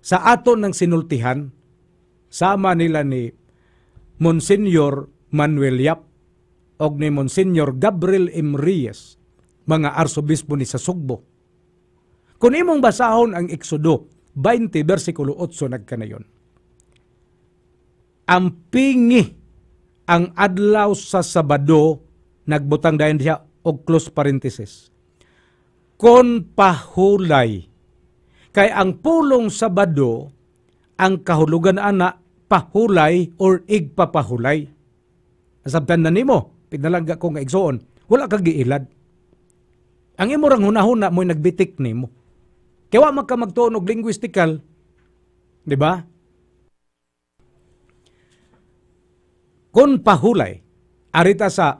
C: sa ato ng sinultihan sama nila ni Monsignor Manuel Yap og ni Monsignor Gabriel M. Reyes, mga arsobispo ni sa Sugbo. Kung imong basahon ang Eksodo 20 versikulo 8 nagkanayon. Ang pingi ang adlaw sa Sabado nagbutang dayon siya og close parenthesis. Kon pahulay Kay ang pulong Sabado, ang kahulugan ana pahulay or igpapahulay. Asabtan na nimo, pinalangga ko nga igsoon, wala kag giilad. Ang imo rang hunahuna mo'y nagbitik nimo. Kaya wa ka magtuon og linguistical, di ba? Kun pahulay, arita sa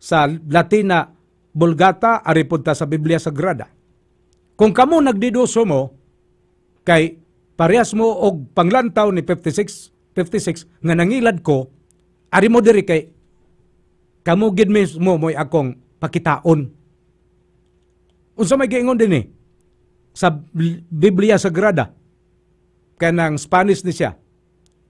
C: sa Latina Vulgata, ari punta sa Biblia Sagrada. Kung kamo nagdidoso mo, Kay parehas mo og panglantaw ni 56 56 nga nangilad ko ari mo diri kay kamo gid mismo moy akong pakitaon. Unsa may giingon dinhi eh? sa Biblia Sagrada kanang Spanish ni siya, a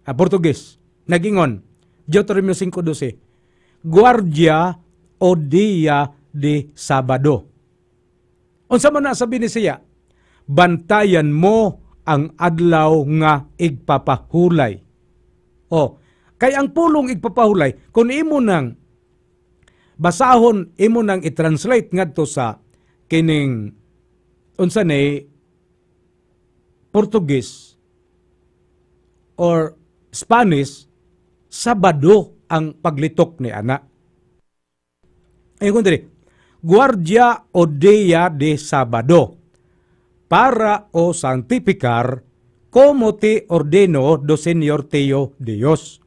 C: ah, Portuguese, nagingon Deuteronomio 5:12, guardia o dia de Sabado. Unsa man na sabi ni siya, bantayan mo ang adlaw nga igpapahulay. O, kay ang pulong igpapahulay, kun imo nang basahon, imo nang i-translate ngadto sa kining unsa ni Portuguese or Spanish, Sabado ang paglitok ni ana. Ayun kundi, Guardia Odea de Sabado para o santificar como ti ordeno do Senyor Teo Dios.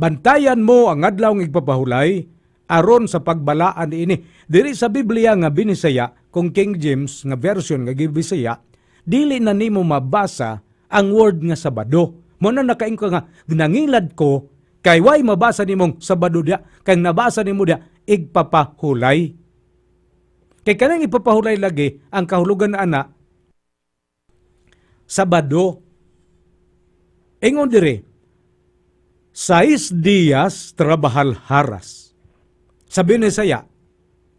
C: Bantayan mo ang adlaw ng igpapahulay aron sa pagbalaan ini. Diri sa Biblia nga binisaya kung King James nga version nga gibisaya, dili na nimo mabasa ang word nga Sabado. Mo na nakaing ko nga nangilad ko kay way mabasa nimong Sabado dia kay nabasa nimo dia igpapahulay. Kay kanang ipapahulay lagi ang kahulugan na ana Sabado. Ingon dire, Sais dias trabahal haras. Sabi ni saya,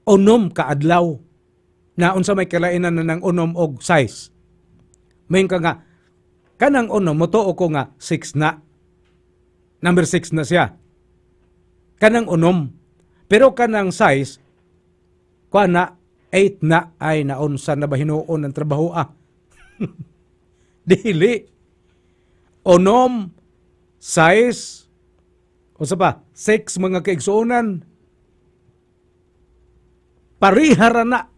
C: onom ka adlaw. Naon sa may kalainan na ng onom og sais. May ka nga, kanang onom, motoo ko nga, six na. Number six na siya. Kanang onom. Pero kanang size, kuha na, 8 na ay naunsan na ba ng trabaho ah. Dili. Onom, size, o sa pa, sex mga kaigsuunan. Parihara na.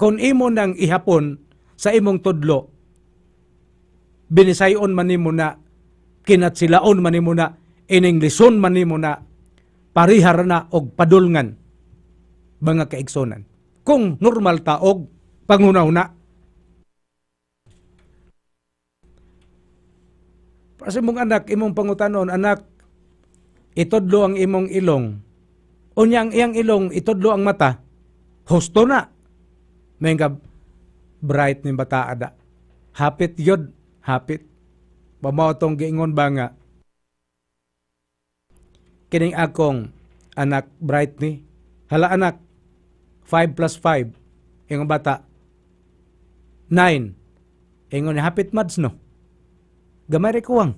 C: Kung imo nang ihapon sa imong tudlo, binisayon man nimo na, kinatsilaon man nimo na, iningleson man nimo na, parihara na og padulngan mga kaigsonan. Kung normal taog, pangunauna. Para sa anak, imong pangutanon, anak, itodlo ang imong ilong. O niyang iyang ilong, itodlo ang mata. Husto na. May bright ni bata ada. Hapit yod, hapit. Pamaw tong giingon ba nga, kining akong anak bright ni hala anak 5 plus 5. Ingon bata, 9. Ingon ni hapit mads no. Gamay rin kuwang.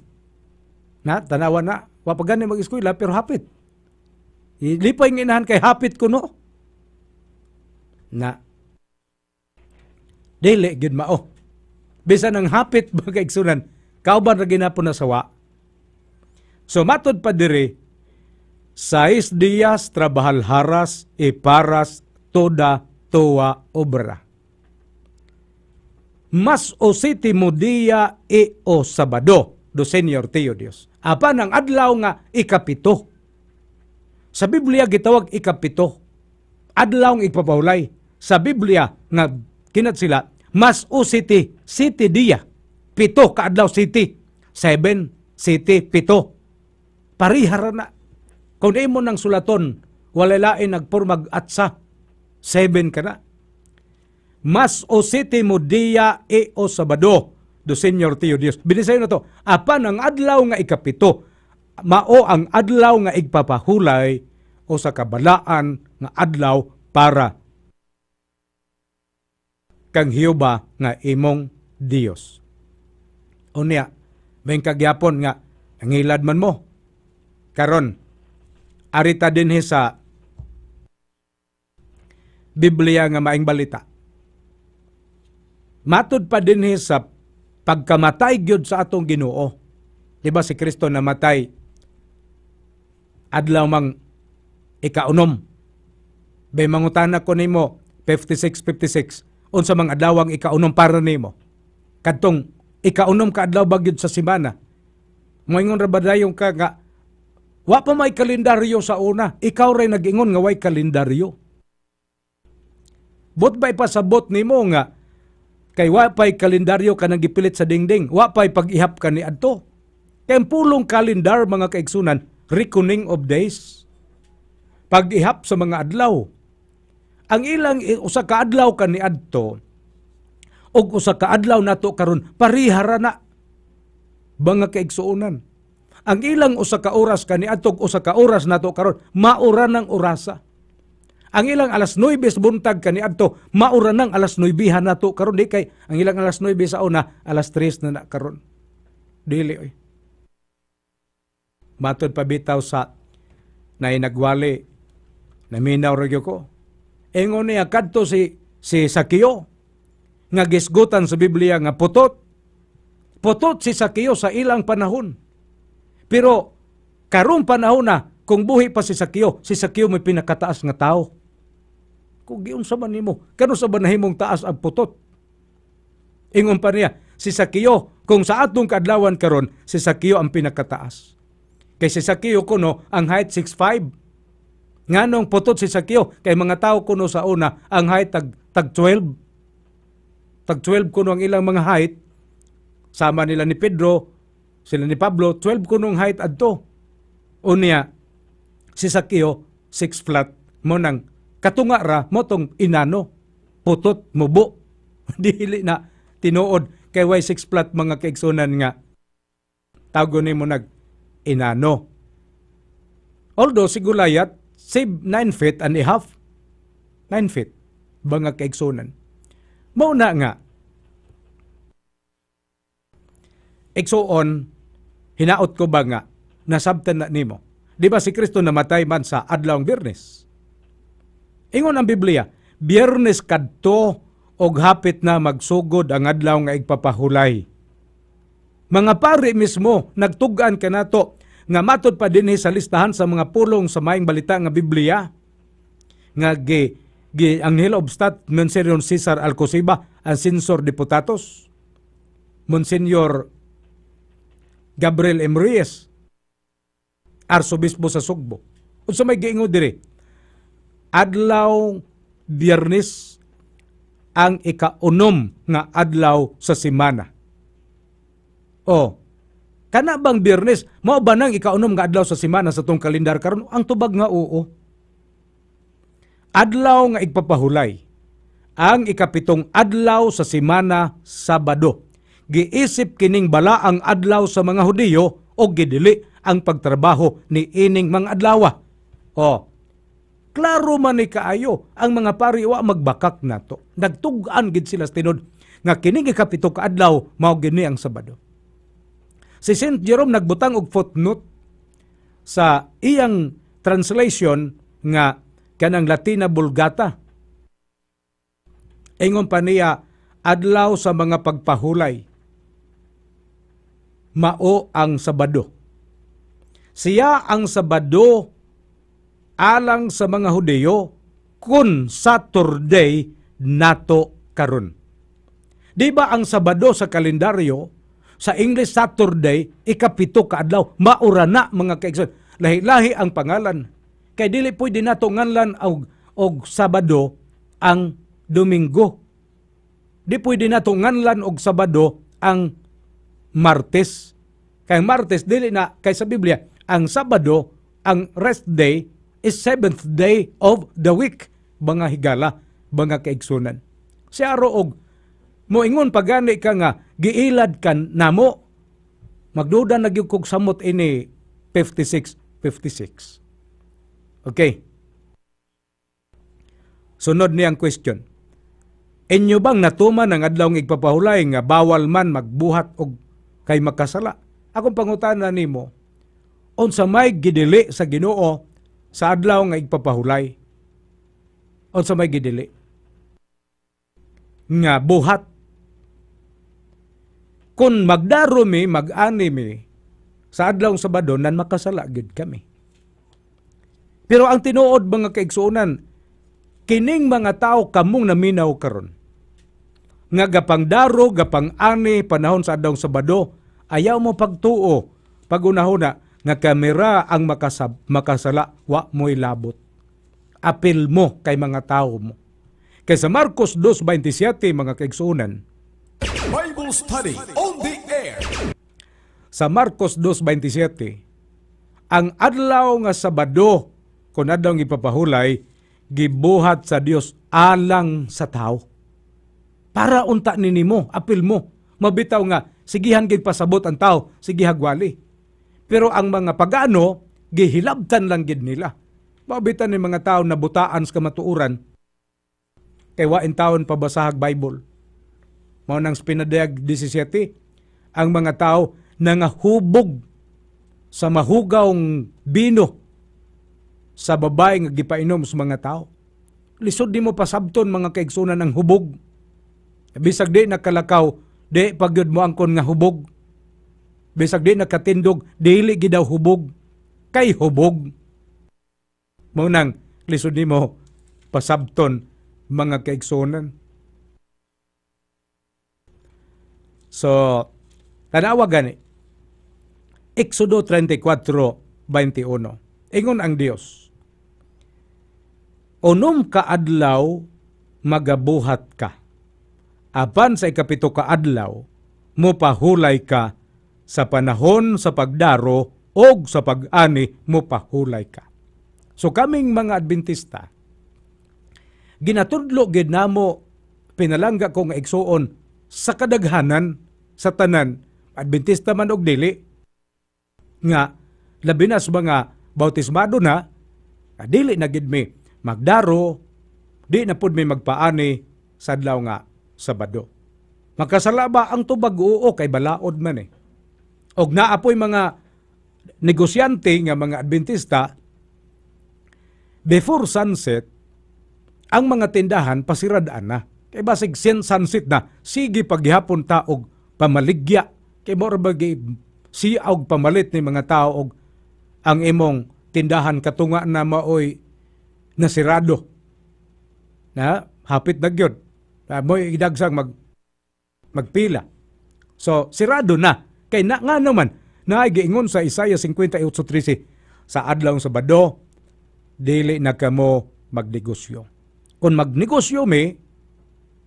C: Na, tanawa na. Wapagan ni mag-eskwela pero hapit. Ilipay ng inahan kay hapit ko no. Na. Dili, gid mao. Bisan ang hapit mga kaigsunan, kauban ra ginapon na sawa. So matod pa diri, Sais dias trabahalharas, iparas e toda tua obra. Mas usiti mo dia e o sabado, do Senior Teo Dios. Apa ang adlaw nga ikapito. Sa Biblia gitawag ikapito. Adlaw ang ipapahulay. Sa Biblia nga kinat sila, mas usiti, siti dia. Pito ka adlaw siti. Seven, siti, pito. Parihara na. Kung mo ng sulaton, walay lain nagpurmag atsa Seven ka na. Mas o siti mo dia e o sabado do Senyor Tio Dios. Binisayon na to. Apan ang adlaw nga ikapito, mao ang adlaw nga igpapahulay o sa kabalaan nga adlaw para kang Hioba nga imong Dios. Unya, may kagyapon nga ang man mo. Karon, arita din sa Biblia nga maing balita. Matod pa din sa pagkamatay gyud sa atong Ginoo. Di ba si Kristo namatay adlaw mang ikaunom. Bay mangutana ko nimo 5656 unsa mang adlaw ang ikaunom para nimo. Kadtong ikaunom ka adlaw bagyod sa semana. Moingon ra badayon ka nga wa pa may kalendaryo sa una, ikaw ray nagingon nga way kalendaryo. Bot ba'y pasabot nimo nga kay wa kalendaryo ka gipilit sa dingding. Wa pa'y pag-ihap ka ni adto. Kay pulong kalendar mga kaigsunan, reckoning of days. Pag-ihap sa mga adlaw. Ang ilang usa ka adlaw ka ni adto og usa ka adlaw nato karon parihara na mga kaigsuonan. Ang ilang usa ka oras kani adto usa ka oras nato karon maura ng orasa ang ilang alas 9 buntag kani adto maura nang alas 9 nato karon di kay ang ilang alas 9 sa una alas 3 na na karon dili oy matud pa bitaw sa na inagwali naminaw ra ko ingon niya kadto si si Sakyo nga gisgutan sa Biblia nga putot putot si Sakyo sa ilang panahon pero karong panahon na kung buhi pa si Sakyo si Sakyo may pinakataas nga tao ko giunsa man nimo kano sa banahimong taas ang putot ingon pa niya si Sakyo kung sa atong kadlawan karon si Sakyo ang pinakataas kay si Sakyo kuno ang height 65 nganong putot si Sakyo kay mga tao kuno sa una ang height tag tag 12 tag 12 kuno ang ilang mga height sama nila ni Pedro sila ni Pablo 12 kuno ang height adto unya si Sakyo 6 flat mo nang Katunga ra mo tong inano, putot, mubo. Dili na tinuod kay Y6 plat mga kaigsunan nga. Tago ni mo nag inano. Although si Gulayat, save 9 feet and a half. 9 feet, mga kaigsunan. Mauna nga, Igsoon, hinaot ko ba nga, nasabtan na nimo. Di ba si Kristo namatay man sa adlawang birnes? Ingon ang Biblia, biyernes kadto og hapit na magsugod ang adlaw nga igpapahulay. Mga pare mismo nagtugaan kanato nga matod pa dinhi sa listahan sa mga pulong sa maayong balita nga Biblia nga gi gi of Obstat Monsignor Cesar Alcosiba ang sensor deputatos Monsignor Gabriel M. Arsobispo sa Sugbo unsa may giingon dire adlaw biyernes ang ikaunom nga adlaw sa semana. O, kana bang biyernes, mao ba nang ikaunom nga adlaw sa semana sa tong kalendar karon? Ang tubag nga oo. Adlaw nga igpapahulay ang ikapitong adlaw sa semana Sabado. Giisip kining bala ang adlaw sa mga Hudiyo o gidili ang pagtrabaho ni ining mga adlaw. O, klaro man ni kaayo ang mga pariwa magbakak nato. nagtugan gid sila sa tinod nga kini kapito ka adlaw mao gini ang Sabado. Si St. Jerome nagbutang og footnote sa iyang translation nga kanang Latina Vulgata. Ingon pa niya adlaw sa mga pagpahulay. Mao ang Sabado. Siya ang Sabado alang sa mga Hudeyo kun Saturday nato karon. Di ba ang Sabado sa kalendaryo sa English Saturday ikapito ka adlaw maura na mga kaigsoon. Lahi-lahi ang pangalan. Kay dili pwede nato nganlan og og Sabado ang Domingo. Di pwede nato nganlan og Sabado ang Martes. Kay Martes dili na kay sa Biblia ang Sabado ang rest day is seventh day of the week. Mga higala, mga kaigsunan. Si Aroog, moingon pagani ka nga, giilad kan namo. Magduda nagyug kog samot ini 56, 56. Okay. Sunod niyang question. Inyo bang natuman ang adlaw ng ipapahulay nga bawal man magbuhat og kay makasala? Akong pangutana nimo, unsa may gidili sa Ginoo sa adlaw nga igpapahulay on sa may gidili nga buhat kun magdaro mi mag-ani sa adlaw sa Sabado nan makasala gid kami pero ang tinuod mga kaigsuonan kining mga tao kamong naminaw karon nga gapang daro gapang ani panahon sa adlaw Sabado ayaw mo pagtuo pagunahuna nga kamera ang makasab, makasala, wa mo'y labot. Apil mo kay mga tao mo. Kay sa Marcos 2.27, mga kaigsuunan, Bible study on the air. Sa Marcos 2.27, ang adlaw nga Sabado, kung adlaw nga ipapahulay, gibuhat sa Dios alang sa tao. Para unta ni nimo, apil mo. Mabitaw nga, sigihan gid pasabot ang tao, sigihagwali. Pero ang mga pagano, gihilabtan lang gid nila. Mabitan ni mga tao na butaan sa kamatuuran. Kay in taon pabasahag Bible. Mao nang pinadayag 17 ang mga tao nangahubog sa mahugawng bino sa babae nga gipainom sa mga tao. Lisod di mo pasabton mga kaigsunan ng hubog. Bisag di nakalakaw, di pagyod mo angkon nga hubog bisag di nakatindog dili gid hubog kay hubog mo nang lisod nimo pasabton mga kaigsoonan so tanawa gani Exodo 34:21 ingon ang Dios unom ka adlaw magabuhat ka apan sa ikapito ka adlaw mo pahulay ka sa panahon sa pagdaro o sa pag-ani mo pahulay ka. So kaming mga Adventista, ginatudlo gid namo pinalangga ko nga igsuon sa kadaghanan sa tanan Adventista man og dili nga labi na sa mga bautismado na dili na gid mi magdaro di na pud mi magpaani sadlaw nga Sabado. Makasala ba ang tubag oo kay balaod man eh og naapoy mga negosyante nga mga Adventista before sunset ang mga tindahan pasiradaan na kay basig sin sunset na sige paghihapon ta og pamaligya kay mo si og pamalit ni mga tao og ang imong tindahan katunga na maoy nasirado na hapit na gyud uh, mo idagsang mag magpila so sirado na Kay na nga naman, na naigiingon sa Isaiah 58.13, sa adlaw sa bado, dili na kamo magnegosyo. Kung magnegosyo mi,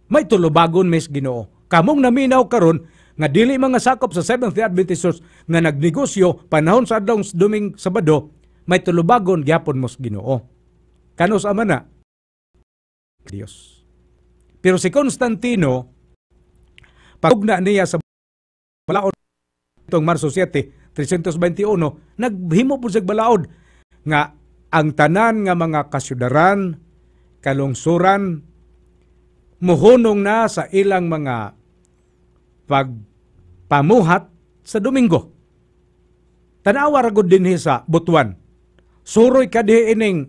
C: may tulubagon mes Ginoo. Kamong naminaw karon nga dili mga sakop sa Seventh-day Adventist Church nga nagnegosyo panahon sa adlaw duming Sabado, may tulubagon gyapon mos Ginoo. Kanos ama na Dios. Pero si Constantino pagugna niya sa balaod tong Marso 7, 321, naghimo po sa balaod nga ang tanan nga mga kasyudaran, kalungsuran, muhunong na sa ilang mga pagpamuhat sa Domingo. Tanawa ragod din sa Butuan. Suroy ka di ining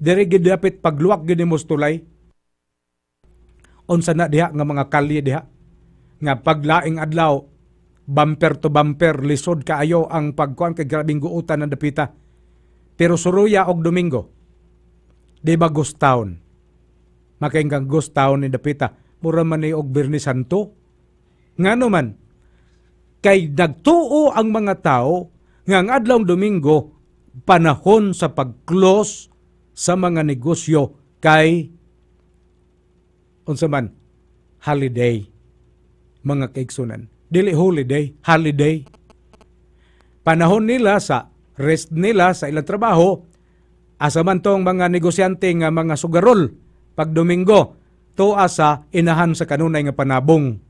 C: diri gidapit pagluwak gini mustulay. Unsa na diha nga mga kalye diha nga paglaing adlaw bumper to bumper, lisod kaayo ang pagkuan kay grabing guutan ng dapita. Pero suruya og Domingo, di ba ghost town? Makaingkang ghost town ni dapita, mura man ni og Birni Santo. Ngano man, kay nagtuo ang mga tao nga ang adlong Domingo panahon sa pag-close sa mga negosyo kay unsa man holiday mga kaigsunan dili holiday, holiday. Panahon nila sa rest nila sa ilang trabaho, asa man tong mga negosyante nga mga sugarol pag Domingo, to asa inahan sa kanunay nga panabong.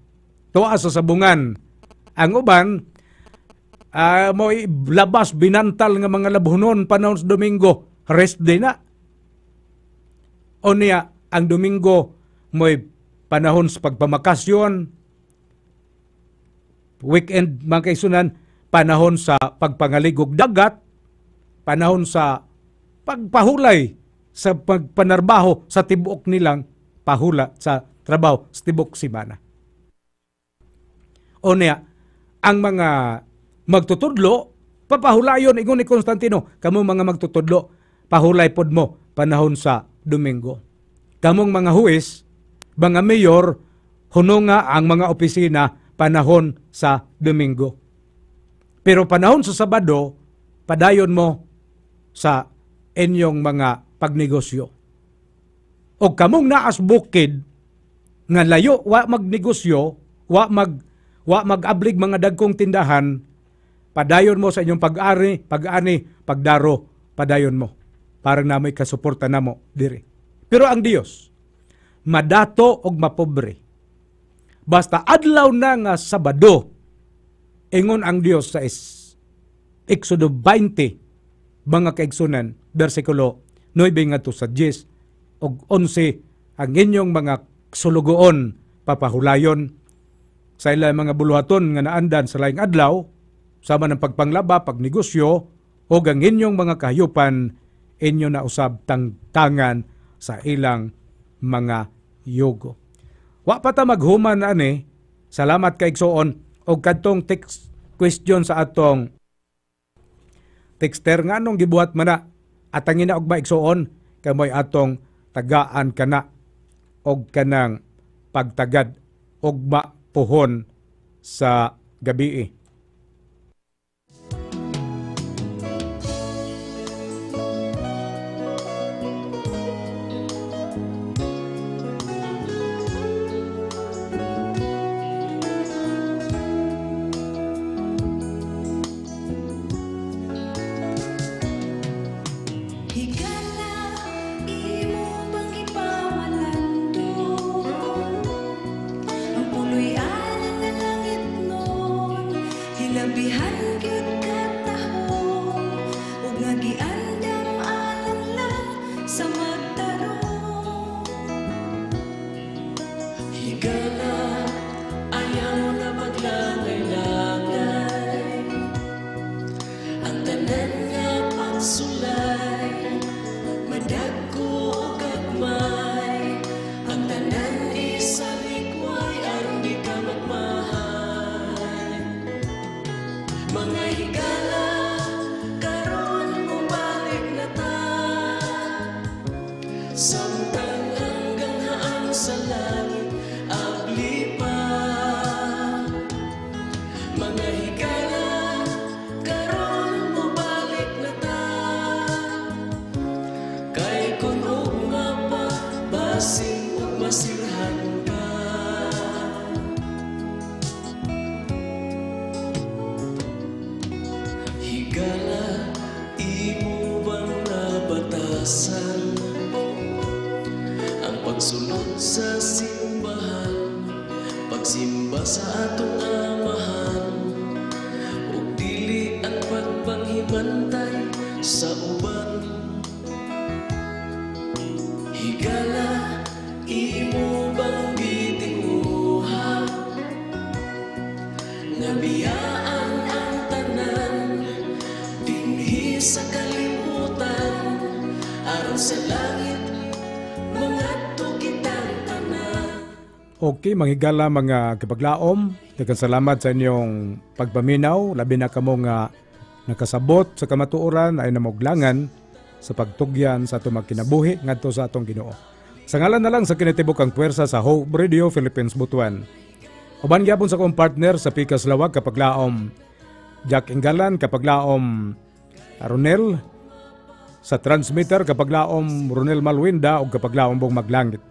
C: To asa sabungan. Ang uban, uh, ah, mo labas binantal nga mga labhonon panahon sa Domingo, rest day na. O niya, ang Domingo mo'y panahon sa pagpamakasyon, weekend mga kaisunan, panahon sa pagpangaligog dagat, panahon sa pagpahulay sa pagpanarbaho sa tibok nilang pahula sa trabaho sa tibok simana. O niya, ang mga magtutudlo, papahulayon, ingon ni Constantino, kamo mga magtutudlo, pahulay pod mo panahon sa Domingo. Kamong mga huwis, mga mayor, hununga ang mga opisina panahon sa Domingo. Pero panahon sa Sabado, padayon mo sa inyong mga pagnegosyo. O kamong naas bukid nga layo wa magnegosyo, wa mag wa magablig mga dagkong tindahan, padayon mo sa inyong pag-ari, pag-ani, pagdaro, padayon mo. Para na may kasuporta na mo diri. Pero ang Dios, madato og mapobre Basta adlaw na nga Sabado, ingon ang Dios sa is, Exodo 20, mga kaigsunan, versikulo 9 nga to sa 10, og 11, ang inyong mga sulugoon papahulayon sa ilang mga buluhaton nga naandan sa laing adlaw, sama ng pagpanglaba, pagnegosyo, o ang inyong mga kahayupan, inyo na usab tangtangan sa ilang mga yugo. Wa pata maghuman ani. Salamat kay Igsoon og kadtong text question sa atong texter nga nung gibuhat man na at ang ina og maigsoon kamoy atong tagaan kana og kanang pagtagad og mapuhon sa gabi. Eh.
A: assim, mas se
C: Okay, manghigala mga kapaglaom. Dagan salamat sa inyong pagpaminaw. Labi na kamong nga nakasabot sa kamatuoran ay namuglangan sa pagtugyan sa atong makinabuhi ngadto sa atong Ginoo. Sa ngalan na lang sa kinatibok ang puwersa sa Hope Radio Philippines Butuan. Uban gyapon sa kong partner sa Pikas Lawag kapaglaom Jack Ingalan kapaglaom Ronel sa transmitter kapaglaom Ronel Malwinda o kapaglaom Bong Maglangit.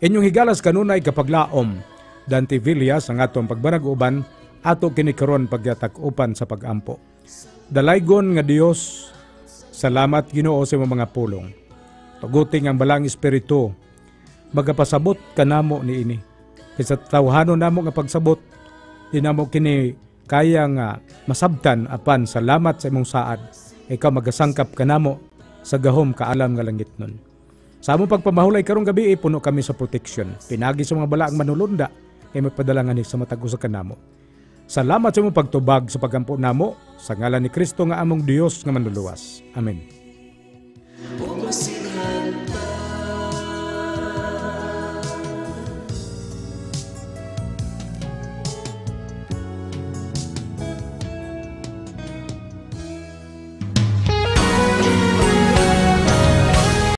C: Inyong higalas kanunay kapaglaom, danti vilya sa ngatong pagbanag-uban, ato kinikaron pagyatakupan sa pagampo. Dalaygon nga Dios, salamat Ginoo sa mga pulong. Tuguting ang balang espiritu, magapasabot kanamo ni ini. Kaysa tawhanon namo nga pagsabot, di namo kini kaya nga masabtan apan salamat sa imong saad. Ikaw magasangkap kanamo sa gahom kaalam nga langit nun. Sa among pagpamahulay karong gabi, eh, puno kami sa protection. Pinagi sa mga balaang manulunda, eh, magpadala nga sa matag sa kanamo. Salamat sa mong pagtubag sa pagampo namo, sa ngalan ni Kristo nga among Dios nga manluluwas. Amen. Oh,